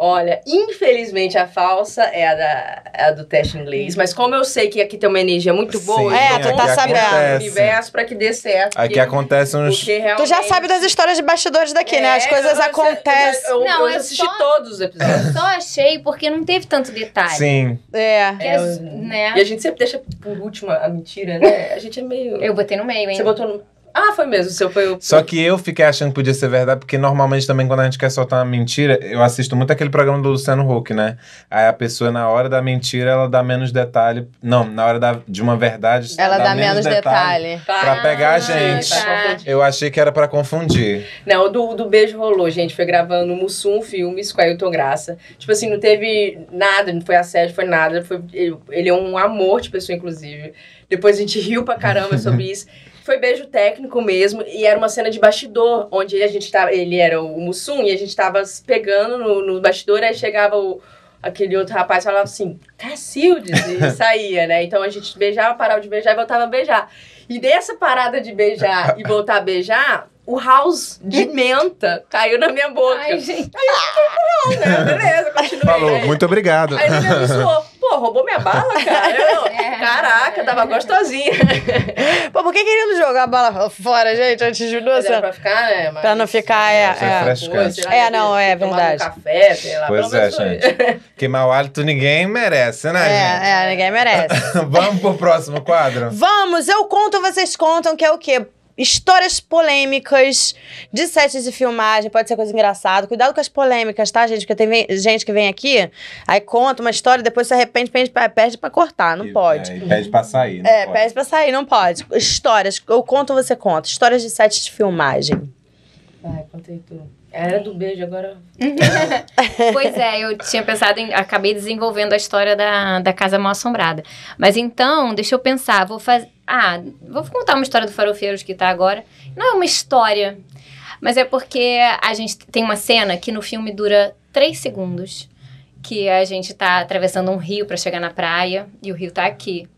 Olha, infelizmente a falsa é a, da, é a do teste inglês, hum. mas como eu sei que aqui tem uma energia muito boa, Sim, então é, tu tá sabendo. o universo para que dê certo. Aqui porque, acontece uns. Realmente... Tu já sabe das histórias de bastidores daqui, é, né? As é, coisas eu, acontecem. Eu, eu, não, eu, assisti só, todos os episódios. Eu só achei porque não teve tanto detalhe. Sim. É. é né? E a gente sempre deixa por último a mentira, né? A gente é meio. Eu botei no meio, hein? Você botou no. Ah, foi mesmo, seu foi o. Só que eu fiquei achando que podia ser verdade, porque normalmente também quando a gente quer soltar uma mentira, eu assisto muito aquele programa do Luciano Huck, né? Aí a pessoa, na hora da mentira, ela dá menos detalhe. Não, na hora da, de uma verdade. Ela dá, dá menos, menos, detalhe. detalhe. Pra ah, pegar a gente. Tá. Eu achei que era pra confundir. Não, do, do beijo rolou, gente. Foi gravando o Mussum Filmes com a Ailton Graça. Tipo assim, não teve nada, não foi assédio, foi nada. Foi, ele, ele é um amor de pessoa, inclusive. Depois a gente riu pra caramba sobre isso. Foi beijo técnico mesmo, e era uma cena de bastidor, onde a gente tava. Tá, ele era o Mussum e a gente tava pegando no, no bastidor, aí chegava o, aquele outro rapaz falava assim, Cacildes, e saía, né? Então a gente beijava, parava de beijar e voltava a beijar. E dessa parada de beijar e voltar a beijar, o house de hum. menta caiu na minha boca. Ai, gente. Aí eu né? Beleza, continuei. Falou, aí. Né? muito obrigado. Aí ele me zoou. Pô, roubou minha bala, cara. Eu, é. Caraca, tava gostosinha. Pô, por que querendo jogar a bala fora, gente? Antes de duas Pra ficar, né? Mas... Pra não ficar, é. É, é, é não, é verdade. Tomar um café, sei lá. Pois é, gente. Queimar o hálito ninguém merece, né, é, gente? É, é ninguém merece. Vamos pro próximo quadro? Vamos, eu conto, vocês contam, que é o quê? histórias polêmicas de sets de filmagem, pode ser coisa engraçada. Cuidado com as polêmicas, tá, gente? Porque tem gente que vem aqui, aí conta uma história, depois se arrepende, pede, pede pra cortar, não e, pode. É, pede pra sair, não É, pode. pede pra sair, não pode. Histórias, eu conto, você conta. Histórias de sets de filmagem. Vai, contei tudo. Era do beijo, agora. pois é, eu tinha pensado em. Acabei desenvolvendo a história da, da Casa Mal Assombrada. Mas então, deixa eu pensar, vou fazer. Ah, vou contar uma história do Farofeiros que tá agora. Não é uma história, mas é porque a gente tem uma cena que no filme dura três segundos. Que a gente tá atravessando um rio para chegar na praia e o rio tá aqui.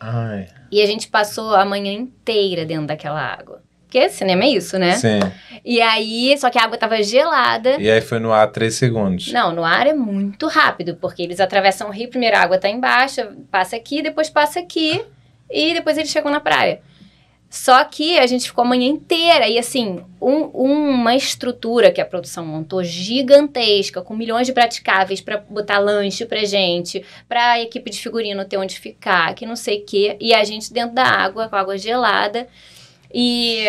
Ai. E a gente passou a manhã inteira dentro daquela água. Porque cinema é isso, né? Sim. E aí, só que a água tava gelada. E aí foi no ar três segundos. Não, no ar é muito rápido, porque eles atravessam o rio, primeiro a água tá embaixo, passa aqui, depois passa aqui, e depois eles chegam na praia. Só que a gente ficou a manhã inteira e assim, um, uma estrutura que a produção montou gigantesca, com milhões de praticáveis para botar lanche pra gente, pra equipe de figurino ter onde ficar, que não sei o quê, e a gente dentro da água, com água gelada. E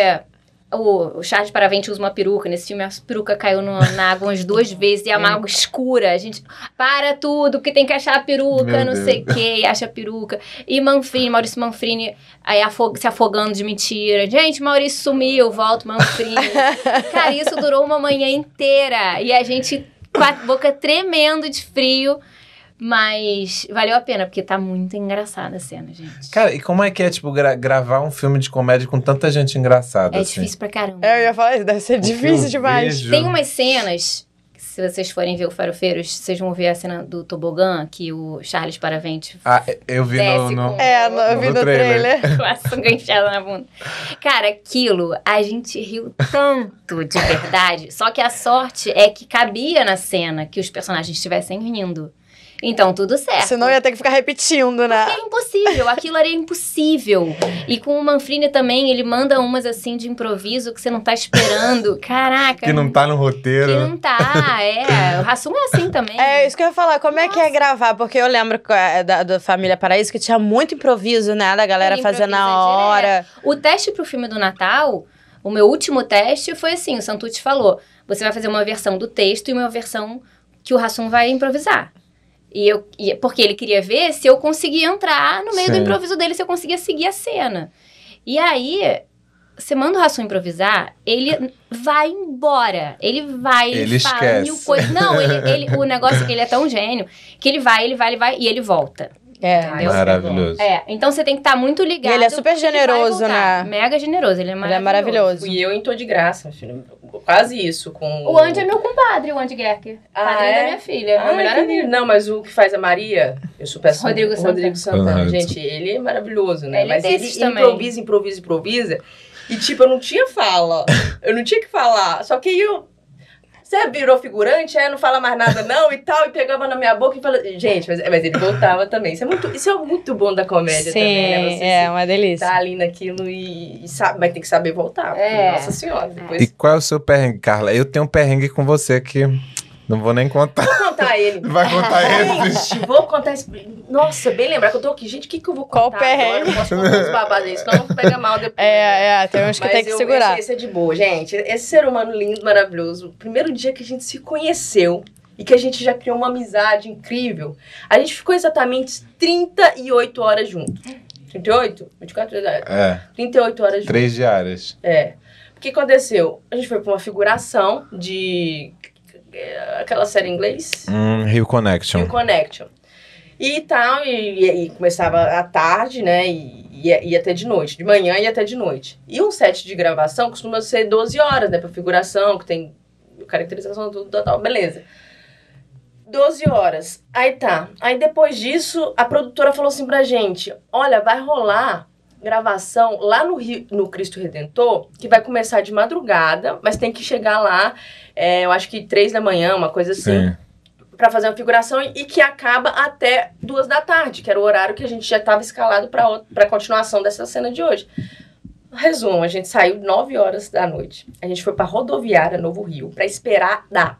o, o Charles Paravente usa uma peruca. Nesse filme, a peruca caiu no, na água umas duas vezes e é uma água escura. A gente para tudo, porque tem que achar a peruca, Meu não Deus. sei o quê, acha a peruca. E Manfrini, Maurício Manfrini aí afog, se afogando de mentira. Gente, Maurício sumiu, volta Manfrini. Cara, isso durou uma manhã inteira. E a gente com a boca tremendo de frio. Mas valeu a pena, porque tá muito engraçada a cena, gente. Cara, e como é que é, tipo, gra gravar um filme de comédia com tanta gente engraçada? É assim? difícil pra caramba. É, eu ia falar deve ser o difícil demais. Vejo... Tem umas cenas, se vocês forem ver o Farofeiros, vocês vão ver a cena do tobogã que o Charles Paravente. Ah, é, eu vi no, no, É, no, eu vi no, no trailer. trailer. Com a sunga enfiada na bunda. Cara, aquilo, a gente riu tanto de verdade. Só que a sorte é que cabia na cena que os personagens estivessem rindo. Então, tudo certo. Senão ia ter que ficar repetindo, né? Porque é impossível, aquilo era impossível. E com o Manfrini também, ele manda umas assim de improviso que você não tá esperando. Caraca. Que não tá no roteiro. Que não tá, é. O Rassum é assim também. É, isso que eu ia falar. Como Nossa. é que é gravar? Porque eu lembro é, da, da Família Paraíso que tinha muito improviso, né? Da galera fazendo na hora. O teste pro filme do Natal, o meu último teste foi assim, o Santucci falou, você vai fazer uma versão do texto e uma versão que o Rassum vai improvisar. E eu, e, porque ele queria ver se eu conseguia entrar no meio Sim. do improviso dele, se eu conseguia seguir a cena. E aí, você manda o Rassum improvisar, ele vai embora. Ele vai, ele, ele fala mil coisas. Não, ele, ele, o negócio é que ele é tão gênio que ele vai, ele vai, ele vai e ele volta. É, entendeu? maravilhoso. É, então você tem que estar tá muito ligado. E ele é super generoso, né? Mega generoso, ele é maravilhoso. Ele é maravilhoso. E eu em então de Graça, filho quase isso com. O Andy o... é meu compadre, o Andy Gerker. Ah, é? da minha filha. Ah, meu melhor amigo. Não, mas o que faz a Maria, eu super Rodrigo Santana. Rodrigo Santana. Ah, gente, ele é maravilhoso, né? Ele é mas ele também. improvisa, improvisa, improvisa. E tipo, eu não tinha fala. eu não tinha que falar. Só que eu você virou figurante, é? Não fala mais nada não e tal. E pegava na minha boca e falava, gente, mas, mas ele voltava também. Isso é muito, isso é muito bom da comédia Sim, também, né? Você é uma delícia. Tá ali naquilo e, e sabe, mas tem que saber voltar. É. Nossa senhora. Depois... E qual é o seu perrengue, Carla? Eu tenho um perrengue com você que... Não vou nem contar. Vou contar ele. Vai contar é. ele. Gente, vou contar esse... Nossa, bem lembrar que eu tô aqui. Gente, o que, que eu vou contar Qual agora? Eu posso contar uns babados aí, senão pega mal depois. É, né? é, tem uns que Mas tem que eu, segurar. Esse, esse é de boa, gente. Esse ser humano lindo, maravilhoso. Primeiro dia que a gente se conheceu e que a gente já criou uma amizade incrível, a gente ficou exatamente 38 horas junto. 38? 24 horas? É. 38 é. horas junto. Três diárias. É. O que aconteceu? A gente foi pra uma figuração de é, aquela série em inglês? Hum, Rio Connection. Rio Connection. E tal, e, e começava à tarde, né? E ia, até de noite, de manhã e até de noite. E um set de gravação costuma ser 12 horas, né? Pra figuração, que tem caracterização, tudo, tal beleza. 12 horas. Aí tá. Aí depois disso, a produtora falou assim pra gente: olha, vai rolar gravação lá no Rio, no Cristo Redentor, que vai começar de madrugada, mas tem que chegar lá, é, eu acho que três da manhã, uma coisa assim. para Pra fazer uma figuração e que acaba até duas da tarde, que era o horário que a gente já estava escalado para continuação dessa cena de hoje. Resumo, a gente saiu 9 horas da noite. A gente foi pra rodoviária Novo Rio para esperar da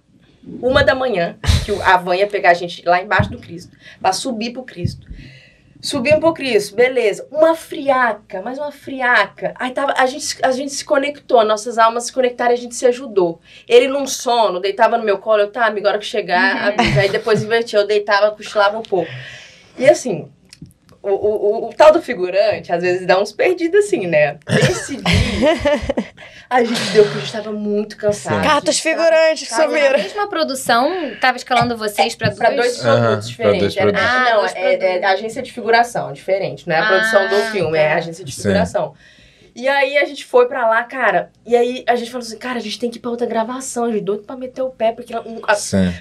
uma da manhã, que a van ia pegar a gente lá embaixo do Cristo, para subir pro Cristo um pouco isso, beleza. Uma friaca, mais uma friaca. Aí tava, a, gente, a gente se conectou, nossas almas se conectaram a gente se ajudou. Ele num sono, deitava no meu colo, eu, tá, amigo, que chegar, uhum. aí depois invertia, eu deitava, cochilava um pouco. E assim, o, o, o, tal do figurante, às vezes, dá uns perdidos assim, né? Nesse dia, a gente deu porque a gente tava muito cansado. os figurantes que sumiram. A mesma produção tava escalando vocês pra dois? Pra dois produtos diferentes. Dois produtos. Ah, não, é, é, agência de figuração, diferente. Não é a ah, produção do ah, filme, é a tá. agência de figuração. Sim. E aí a gente foi pra lá, cara. E aí a gente falou assim, cara, a gente tem que ir pra outra gravação. A gente é doido pra meter o pé, porque a,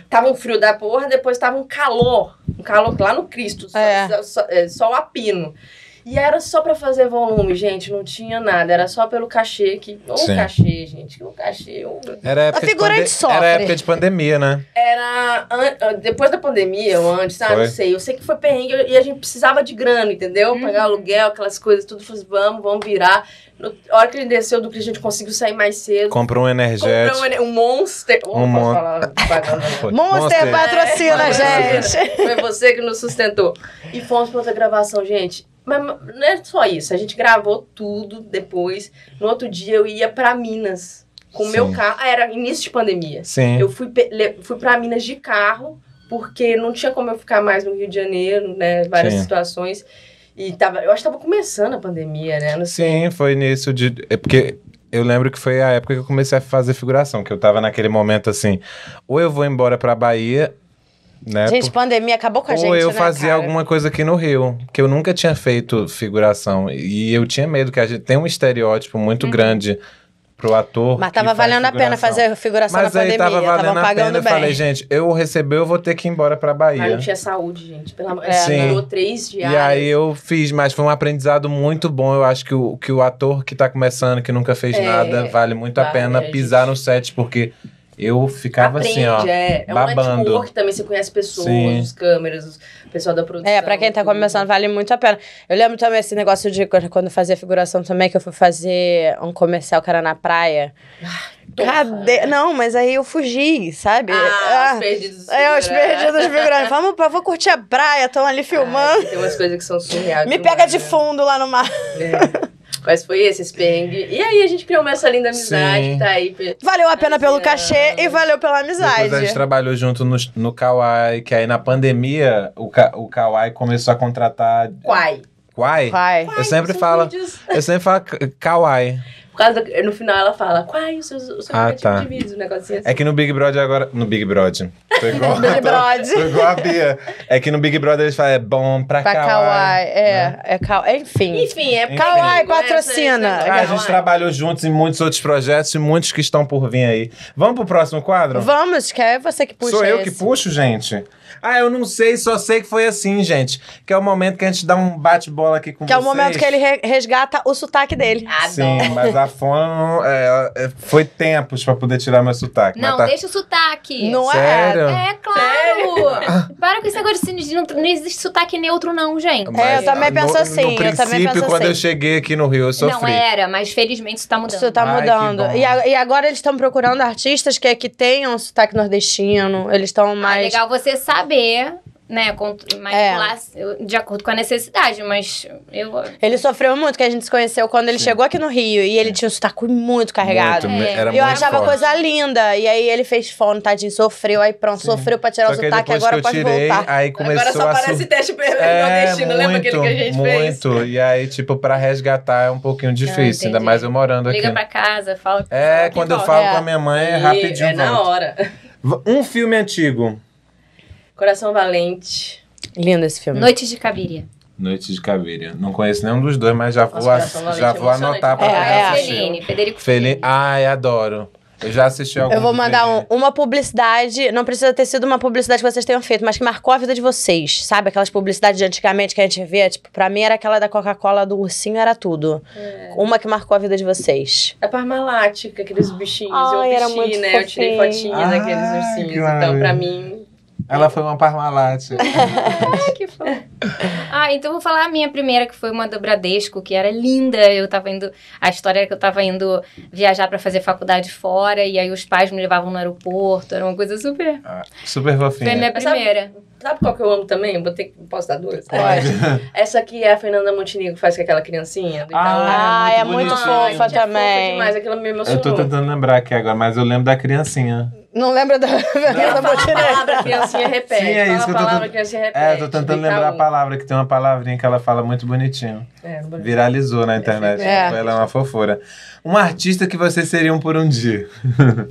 tava um frio da porra, depois tava um calor. Um calor lá no Cristo. É. Sol, sol, é, sol a pino. E era só para fazer volume, gente, não tinha nada, era só pelo cachê que. Ou Sim. cachê, gente, o cachê. Ou... Era época a figurante pande... É era época de pandemia, né? Era an... depois da pandemia, ou antes, ah, não sei. Eu sei que foi perrengue e a gente precisava de grana, entendeu? Hum. Pagar aluguel, aquelas coisas, tudo, falei, vamos, vamos virar. No, a hora que ele desceu do que a gente conseguiu sair mais cedo. Comprou um energético. Comprou um, um Monster. Oh, um mon... falar, né? monster, monster patrocina, é, gente. Foi você que nos sustentou. E fomos pra outra gravação, gente. Mas não é só isso, a gente gravou tudo depois. No outro dia eu ia para Minas com o meu carro. Ah, era início de pandemia. Sim. Eu fui, fui para Minas de carro, porque não tinha como eu ficar mais no Rio de Janeiro, né? Várias Sim. situações. E tava, eu acho que tava começando a pandemia, né? Não sei. Sim, foi nisso de. É porque eu lembro que foi a época que eu comecei a fazer figuração, que eu tava naquele momento assim, ou eu vou embora pra Bahia, né? Gente, por... pandemia acabou com a gente. Ou eu né, fazia cara? alguma coisa aqui no Rio, que eu nunca tinha feito figuração. E eu tinha medo, que a gente tem um estereótipo muito uhum. grande pro ator. Mas tava valendo a pena fazer figuração Mas na aí, pandemia. Tava valendo a pena. Bem. Eu falei, gente, eu recebi, eu vou ter que ir embora pra Bahia. Aí eu tinha saúde, gente. Pelo amor de Deus, três dias. E aí eu fiz, mas foi um aprendizado muito bom. Eu acho que o, que o ator que tá começando, que nunca fez é, nada, vale muito vale, a pena pisar gente. no set, porque eu ficava Aprende, assim, ó. É, babando. é um network também, você conhece pessoas, Sim. os câmeras, o pessoal da produção. É, pra quem tá tudo. começando, vale muito a pena. Eu lembro também esse negócio de quando eu fazia figuração também, que eu fui fazer um comercial que era na praia. Ah, Cadê? Não, mas aí eu fugi, sabe? Ah, ah os perdidos É, os perdidos figurantes. Vamos, vou curtir a praia, estão ali filmando. tem umas coisas que são surreais. Me pega mar, de né? fundo lá no mar. É. Mas foi esse, esse perrengue. E aí a gente criou essa linda amizade Sim. que tá aí. Valeu a pena pelo cachê e valeu pela amizade. Depois a gente trabalhou junto no, no Kawaii, que aí na pandemia o, Ka, o Kawaii começou a contratar. Quai. Quai? Eu sempre falo. Vídeos. Eu sempre falo Kawaii. Por causa no final ela fala, quais é o seu, o seu ah, tá. de vídeo, um negocinho é assim. É que no Big Brother agora. No Big Brother. Tô igual, Big Brother. Tô, igual a Bia. É que no Big Brother eles falam, é bom pra, pra kawaii. kawaii. É, né? é kawaii. Enfim. Enfim, é Kawaii patrocina. a gente trabalhou juntos em muitos outros projetos e muitos que estão por vir aí. Vamos pro próximo quadro? Vamos, que é você que puxa. Sou eu esse. que puxo, gente? Ah, eu não sei, só sei que foi assim, gente. Que é o momento que a gente dá um bate-bola aqui com que vocês. Que é o momento que ele resgata o sotaque dele. Adoro. Sim, mas a a fono é, é, foi tempos pra poder tirar meu sotaque. Não, tá... deixa o sotaque. Não é? Sério? é? É, claro. Sério? Para com esse negócio de não, não existe sotaque neutro, não, gente. Mas, é, eu também penso no, assim. No eu princípio, também penso quando assim. eu cheguei aqui no Rio, eu sofri. Não era, mas felizmente isso tá mudando. Isso tá Ai, mudando. E, a, e, agora eles estão procurando artistas que, é, que tenham sotaque nordestino. Eles estão ah, mais. Ah, legal você saber né, manipular é. de acordo com a necessidade, mas eu... Ele sofreu muito que a gente se conheceu quando ele Sim. chegou aqui no Rio e ele tinha um sotaque muito carregado. Muito, é. era e eu achava forte. coisa linda. E aí ele fez fone, tadinho, sofreu, aí pronto, Sim. sofreu pra tirar Só o sotaque, agora pode tirei, voltar. Aí começou agora só a parece sub... teste é, é, nordestino, muito, lembra aquele que a gente muito. fez? Muito, e aí, tipo, pra resgatar é um pouquinho difícil, ainda mais eu morando Liga aqui. Liga pra casa, fala... É, quando eu falo é. com a minha mãe, é rapidinho. É na hora. Um filme antigo Coração Valente. Lindo esse filme. Noites de Cabiria. Noite de Caveira. Não conheço nenhum dos dois, mas já vou, Nossa, a, já é vou anotar pra é, poder é. Feline, Federico Feline. Ai, adoro. Eu já assisti algum. Eu vou mandar um, uma publicidade. Não precisa ter sido uma publicidade que vocês tenham feito, mas que marcou a vida de vocês. Sabe? Aquelas publicidades de antigamente que a gente vê. Tipo, pra mim era aquela da Coca-Cola do ursinho, era tudo. É. Uma que marcou a vida de vocês. A Parmalat, é aqueles bichinhos. Ai, eu vesti, né? Fofinho. Eu tirei fotinha daqueles ursinhos. Então, pra mim, ela foi uma Parmalat. que fofo. Ah, então vou falar a minha primeira, que foi uma do Bradesco, que era linda. Eu tava indo. A história era é que eu tava indo viajar para fazer faculdade fora, e aí os pais me levavam no aeroporto. Era uma coisa super. Ah, super fofinha. Foi a minha primeira. Sabe qual que eu amo também? Vou ter, posso dar duas? Pode. Essa aqui é a Fernanda Montenegro, que faz com aquela criancinha. Ah, ah, é muito, é muito fofa também. É demais, aquilo me emocionou. Eu tô tentando lembrar aqui agora, mas eu lembro da criancinha. Não lembra da Fernanda Montenegro? A palavra criancinha repete. Sim, é isso que eu tô, palavra, criancinha é, repete. É, eu tô tentando lembrar a palavra, que tem uma palavrinha que ela fala muito bonitinho. É, Viralizou na internet. É, é. Ela é uma fofura. Um artista que vocês seriam por um dia.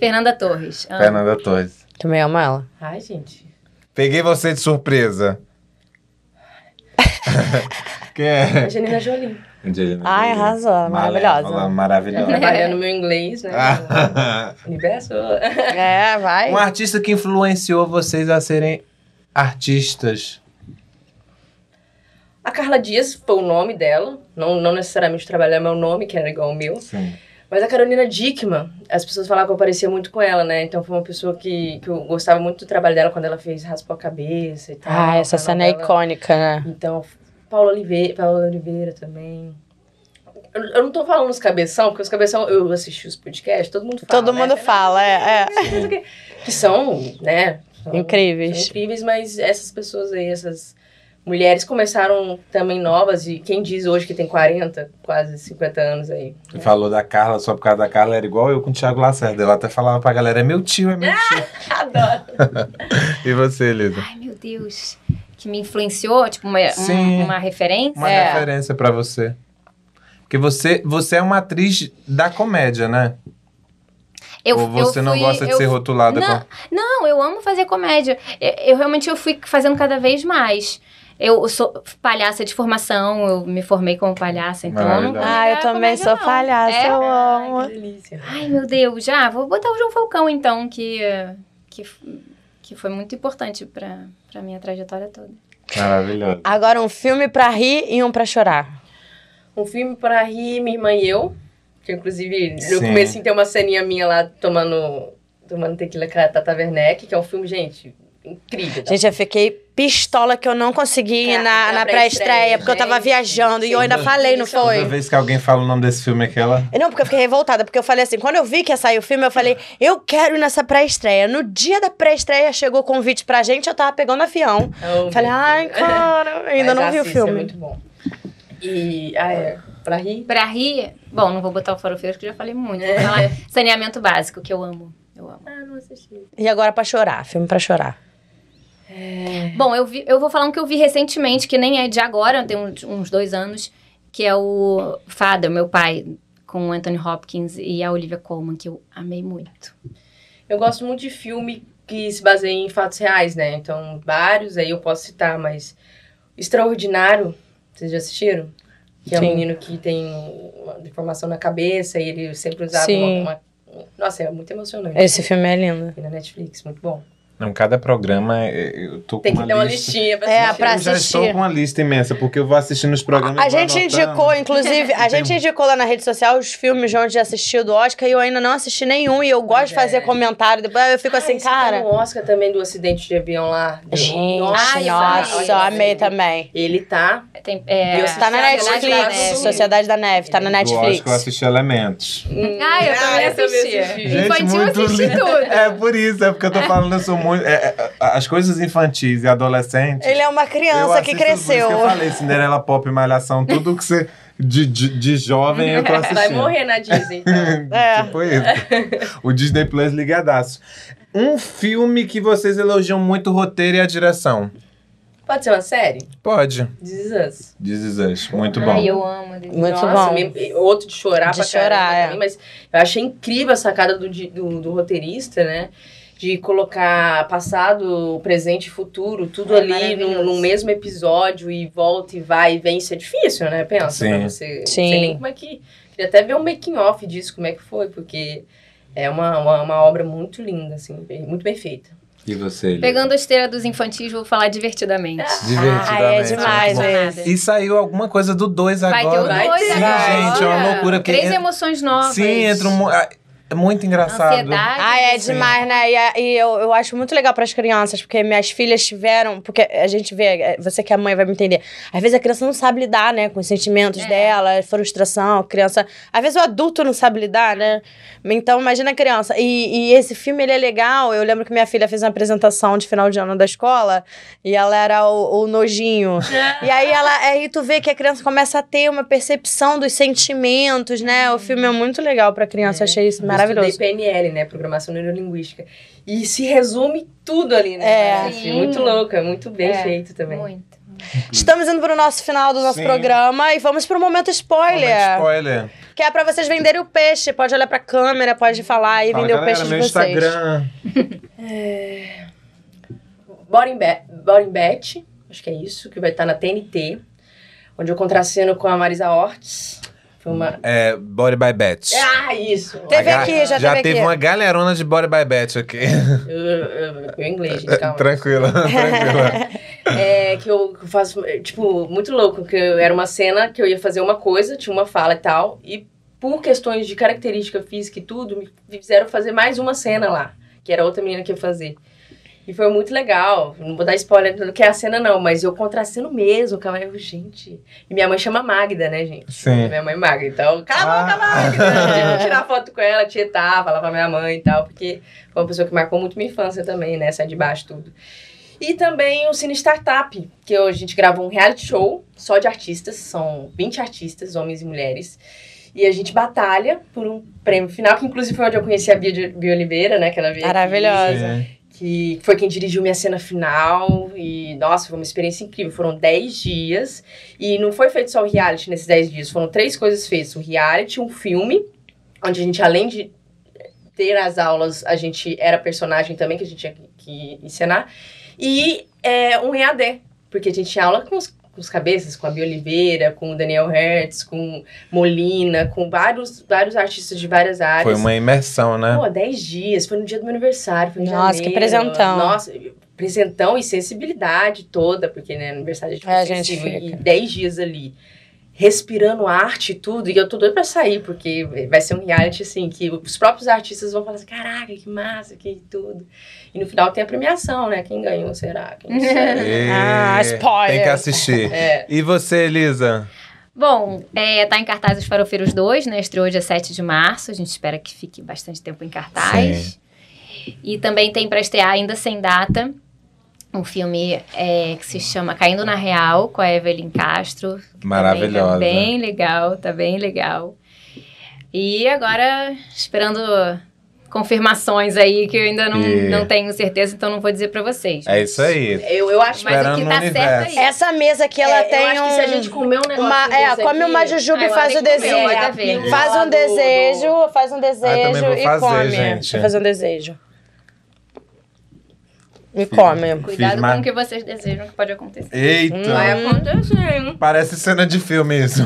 Fernanda Torres. Fernanda Torres. Também amo ela. Ai, gente. Peguei você de surpresa. Quem é? Angelina Jolie. Angelina Ai, arrasou, maravilhosa. Malévola, maravilhosa. Tá trabalhando meu inglês, né? Universo. é, vai. Um artista que influenciou vocês a serem artistas. A Carla Dias foi o nome dela. Não, não necessariamente trabalhar é meu nome, que era igual o meu. Sim. Mas a Carolina Dickman, as pessoas falavam que eu parecia muito com ela, né? Então foi uma pessoa que, que eu gostava muito do trabalho dela quando ela fez Raspou a Cabeça e tal. Ah, essa cena é icônica, né? Então, Paulo Oliveira, Paulo Oliveira também. Eu, eu não tô falando os cabeção, porque os cabeção, eu assisti os podcasts, todo mundo fala. Todo né? mundo fala, é. é. Que são, né? São, incríveis. São incríveis, mas essas pessoas aí, essas mulheres começaram também novas, e quem diz hoje que tem 40, quase 50 anos aí. Né? Falou da Carla, só por causa da Carla, era igual eu com o Thiago Lacerda. Ela até falava pra galera: é meu tio, é meu ah, tio. Adoro. e você, Lisa? Ai, meu Deus. Que me influenciou, tipo, uma, Sim, um, uma referência? Uma é. referência para você. Porque você, você é uma atriz da comédia, né? Eu, Ou você fui, não gosta de eu, ser rotulada? Não, com... não, eu amo fazer comédia. Eu, eu realmente eu fui fazendo cada vez mais. Eu sou palhaça de formação, eu me formei como palhaça, então. Ah, eu, não... ah, eu também sou não. palhaça, é? eu amo. Ai, que delícia. Ai, meu Deus, já vou botar o João Falcão, então, que, que, que foi muito importante para pra minha trajetória toda. Maravilhoso. Agora, um filme para rir e um para chorar. Um filme para rir, minha irmã e eu. Que, inclusive, no começo tem uma ceninha minha lá tomando, tomando tequila com a Tata Werneck, que é um filme, gente, incrível. Gente, eu fiquei pistola que eu não consegui ir é, na, na pré-estreia, porque eu tava viajando e eu ainda falei, não é foi? Toda vez que alguém fala o nome desse filme é aquela. Não, porque eu fiquei revoltada, porque eu falei assim, quando eu vi que ia sair o filme, eu falei, eu quero ir nessa pré-estreia. No dia da pré-estreia chegou o convite pra gente, eu tava pegando avião. Oh, falei, ai, cara, ainda não vi o assim, é filme. É muito bom. E. Ah, é. Pra rir? Pra rir? Bom, não vou botar o farofeiro, que já falei muito. Vou saneamento básico, que eu amo. Eu amo. Ah, não assisti. E agora pra chorar, filme pra chorar. É. Bom, eu, vi, eu vou falar um que eu vi recentemente, que nem é de agora, tem uns, uns dois anos, que é o Father, meu pai, com o Anthony Hopkins e a Olivia Colman, que eu amei muito. Eu gosto muito de filme que se baseia em fatos reais, né? Então, vários aí eu posso citar, mas Extraordinário, vocês já assistiram? Que é Sim. um menino que tem uma deformação na cabeça e ele sempre usava uma, uma, Nossa, é muito emocionante. Esse filme é lindo. E na Netflix, muito bom. Não, cada programa é, é, eu tô Tem com uma Tem que ter uma lista. listinha pra é, assistir. É, pra eu já estou com uma lista imensa, porque eu vou assistindo os programas. A, a gente anotando. indicou, inclusive, a gente indicou lá na rede social os filmes de onde assistiu do Oscar e eu ainda não assisti nenhum e eu gosto é. de fazer comentário. Depois eu fico ah, assim, tá cara. Tem o Oscar também do acidente de avião lá. Gente, nossa, nossa amei também. Ele tá. Tem, é, eu tá na Netflix, da Sociedade da Neve, tá na Netflix. Eu eu assisti Elementos. Hum. Ah, ah eu também assisti. Infantil eu assisti tudo. É por isso, é porque eu tô falando, eu sou muito muito. É, é as coisas infantis e adolescentes. Ele é uma criança que cresceu. Por eu falei, Cinderela Pop, Malhação, tudo que você. De, de, de, jovem eu tô assistindo. Vai morrer na Disney. Então. é. Tipo isso. O Disney Plus ligadaço. Um filme que vocês elogiam muito o roteiro e a direção. Pode ser uma série? Pode. This is Us. This is Us. Muito bom. Ai, eu amo Muito Nossa, bom. Me, outro de chorar de pra chorar, caramba, é. também, mas eu achei incrível a sacada do, do, do roteirista, né? de colocar passado, presente e futuro, tudo é ali no mesmo episódio e volta e vai e vem, isso é difícil, né? Pensa Sim. pra você. Sim. sei nem como é que. Queria até ver um making off disso, como é que foi, porque é uma, uma, uma obra muito linda, assim, muito bem feita. E você? Lívia? Pegando a esteira dos infantis, vou falar divertidamente. Ah, divertidamente. Ah, é demais, é. E saiu alguma coisa do 2 agora. Vai ter o 2 agora. Sim, gente, é uma loucura. Três é... emoções novas. Sim, entra um... É muito engraçado. Ansiedade. Ah, é né? Sim. demais, né? E, é, e, eu, eu acho muito legal para as crianças, porque minhas filhas tiveram. Porque a gente vê, é, você que é mãe vai me entender. Às vezes a criança não sabe lidar, né? Com os sentimentos é. dela, frustração, criança. Às vezes o adulto não sabe lidar, né? Então, imagina a criança. E, e esse filme, ele é legal. Eu lembro que minha filha fez uma apresentação de final de ano da escola e ela era o, o nojinho. e aí ela. Aí é, tu vê que a criança começa a ter uma percepção dos sentimentos, né? O filme é muito legal para criança, é. achei isso Maravilhoso. estudei PNL, né? Programação Neurolinguística. E se resume tudo ali, né? É. Assim, Sim. Muito louco, é muito bem é, feito também. Muito. Estamos indo para o nosso final do nosso Sim. programa e vamos para o momento spoiler. Momento spoiler. Que é para vocês venderem o peixe. Pode olhar para a câmera, pode falar e Fala, vender galera, o peixe de meu vocês. Instagram. é... Bet, acho que é isso, que vai estar tá na TNT, onde eu contraceno com a Marisa Hortz. Uma... É, Body by Beth. Ah, isso. Teve a, aqui, já, já teve, teve aqui. uma galerona de Body by Beth aqui. Eu, eu, eu inglês, gente, calma. Tranquila, tranquila. é, que eu faço, tipo, muito louco, que eu, era uma cena que eu ia fazer uma coisa, tinha uma fala e tal, e por questões de característica física e tudo, me fizeram fazer mais uma cena lá, que era outra menina que ia fazer. E foi muito legal. Não vou dar spoiler do que é a cena, não, mas eu contraceno mesmo. Calma aí, gente. E minha mãe chama Magda, né, gente? Sim. Minha mãe é Magda. Então, cala a boca, ah. Magda! Tipo, tirar foto com ela, tietar, falar pra minha mãe e tal, porque foi uma pessoa que marcou muito minha infância também, né? Sai de baixo tudo. E também o Cine Startup, que a gente gravou um reality show só de artistas, são 20 artistas, homens e mulheres. E a gente batalha por um prêmio final, que inclusive foi onde eu conheci a Bia, Bia Oliveira, né? Que ela veio. Maravilhosa. Aqui que foi quem dirigiu minha cena final. E, nossa, foi uma experiência incrível. Foram 10 dias. E não foi feito só o reality nesses 10 dias. Foram três coisas feitas: o reality, um filme, onde a gente, além de ter as aulas, a gente era personagem também, que a gente tinha que encenar. E é, um EAD, porque a gente tinha aula com os com os cabeças, com a Bia Oliveira, com o Daniel Hertz, com Molina, com vários, vários artistas de várias áreas. Foi uma imersão, né? Pô, 10 dias, foi no dia do meu aniversário, foi em Nossa, janeiro, que presentão. Nossa, presentão e sensibilidade toda, porque né, aniversário é, é a tipo gente fica e 10 dias ali respirando arte e tudo, e eu tô doida pra sair, porque vai ser um reality, assim, que os próprios artistas vão falar assim, caraca, que massa, que tudo. E no final tem a premiação, né? Quem ganhou, será? Quem é. ah, spoiler! Tem que assistir. É. E você, Elisa? Bom, é, tá em cartaz Os Farofeiros 2, né? Estreou dia 7 de março, a gente espera que fique bastante tempo em cartaz. Sim. E também tem para estrear ainda sem data um filme é, que se chama Caindo na Real, com a Evelyn Castro. Tá tá Maravilhosa. Tá bem legal, tá bem legal. E agora, esperando confirmações aí que eu ainda não, e... não tenho certeza, então não vou dizer para vocês. É isso aí. Eu, eu acho mas o que tá certo aí. É Essa mesa aqui, ela é, tem eu acho um... que se a gente comer um negócio uma, É, come aqui, uma jujuba e faz o desejo. faz um ah, desejo, faz um desejo e come. Gente. Faz um desejo. E come. Cuidado com o que vocês desejam que pode acontecer. Eita! Vai acontecer, hein? Parece cena de filme isso.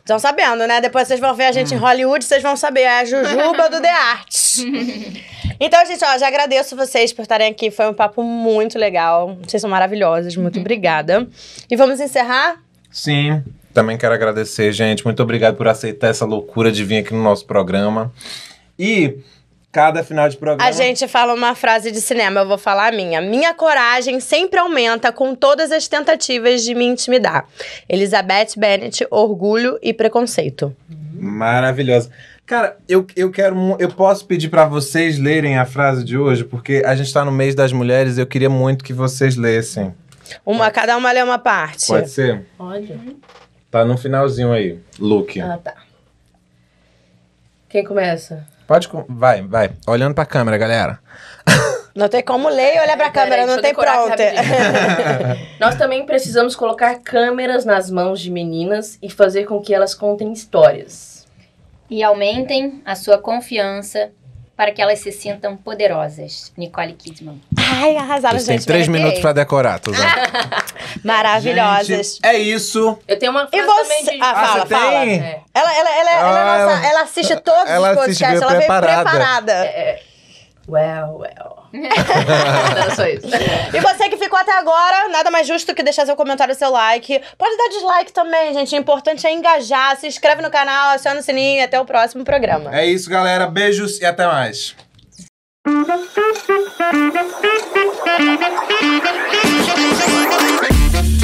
Estão sabendo, né? Depois vocês vão ver a gente hum. em Hollywood, vocês vão saber. É a Jujuba do The Arts. Então, gente, ó, já agradeço vocês por estarem aqui. Foi um papo muito legal. Vocês são maravilhosos. Muito uhum. obrigada. E vamos encerrar? Sim. Também quero agradecer, gente. Muito obrigado por aceitar essa loucura de vir aqui no nosso programa. E cada final de programa. A gente fala uma frase de cinema, eu vou falar a minha. Minha coragem sempre aumenta com todas as tentativas de me intimidar. Elizabeth Bennet, orgulho e preconceito. Maravilhosa. Cara, eu, eu quero. Eu posso pedir para vocês lerem a frase de hoje, porque a gente tá no mês das mulheres eu queria muito que vocês lessem. Uma, Pode. cada uma lê uma parte. Pode ser? Pode. Tá no finalzinho aí, Luke. Ah, tá. Quem começa? Pode. Vai, vai. Olhando pra câmera, galera. Não tem como ler e olhar pra câmera, não tem pronta. Nós também precisamos colocar câmeras nas mãos de meninas e fazer com que elas contem histórias. E aumentem a sua confiança para que elas se sintam poderosas. Nicole Kidman. Ai, arrasaram, gente. Tem três minutos para decorar, Tuzão. Maravilhosas. Gente, é isso. Eu tenho uma frase e você... também de... Ah, fala, ah, fala. Ela, ela, ela, ela, é ah, ela, assiste todos ela os podcasts, ela veio preparada. preparada. É. é. Well, well. só isso. E você que ficou até agora, nada mais justo que deixar seu comentário, seu like. Pode dar dislike também, gente. O importante é engajar. Se inscreve no canal, aciona o sininho e até o próximo programa. É isso, galera. Beijos e até mais. Thank you.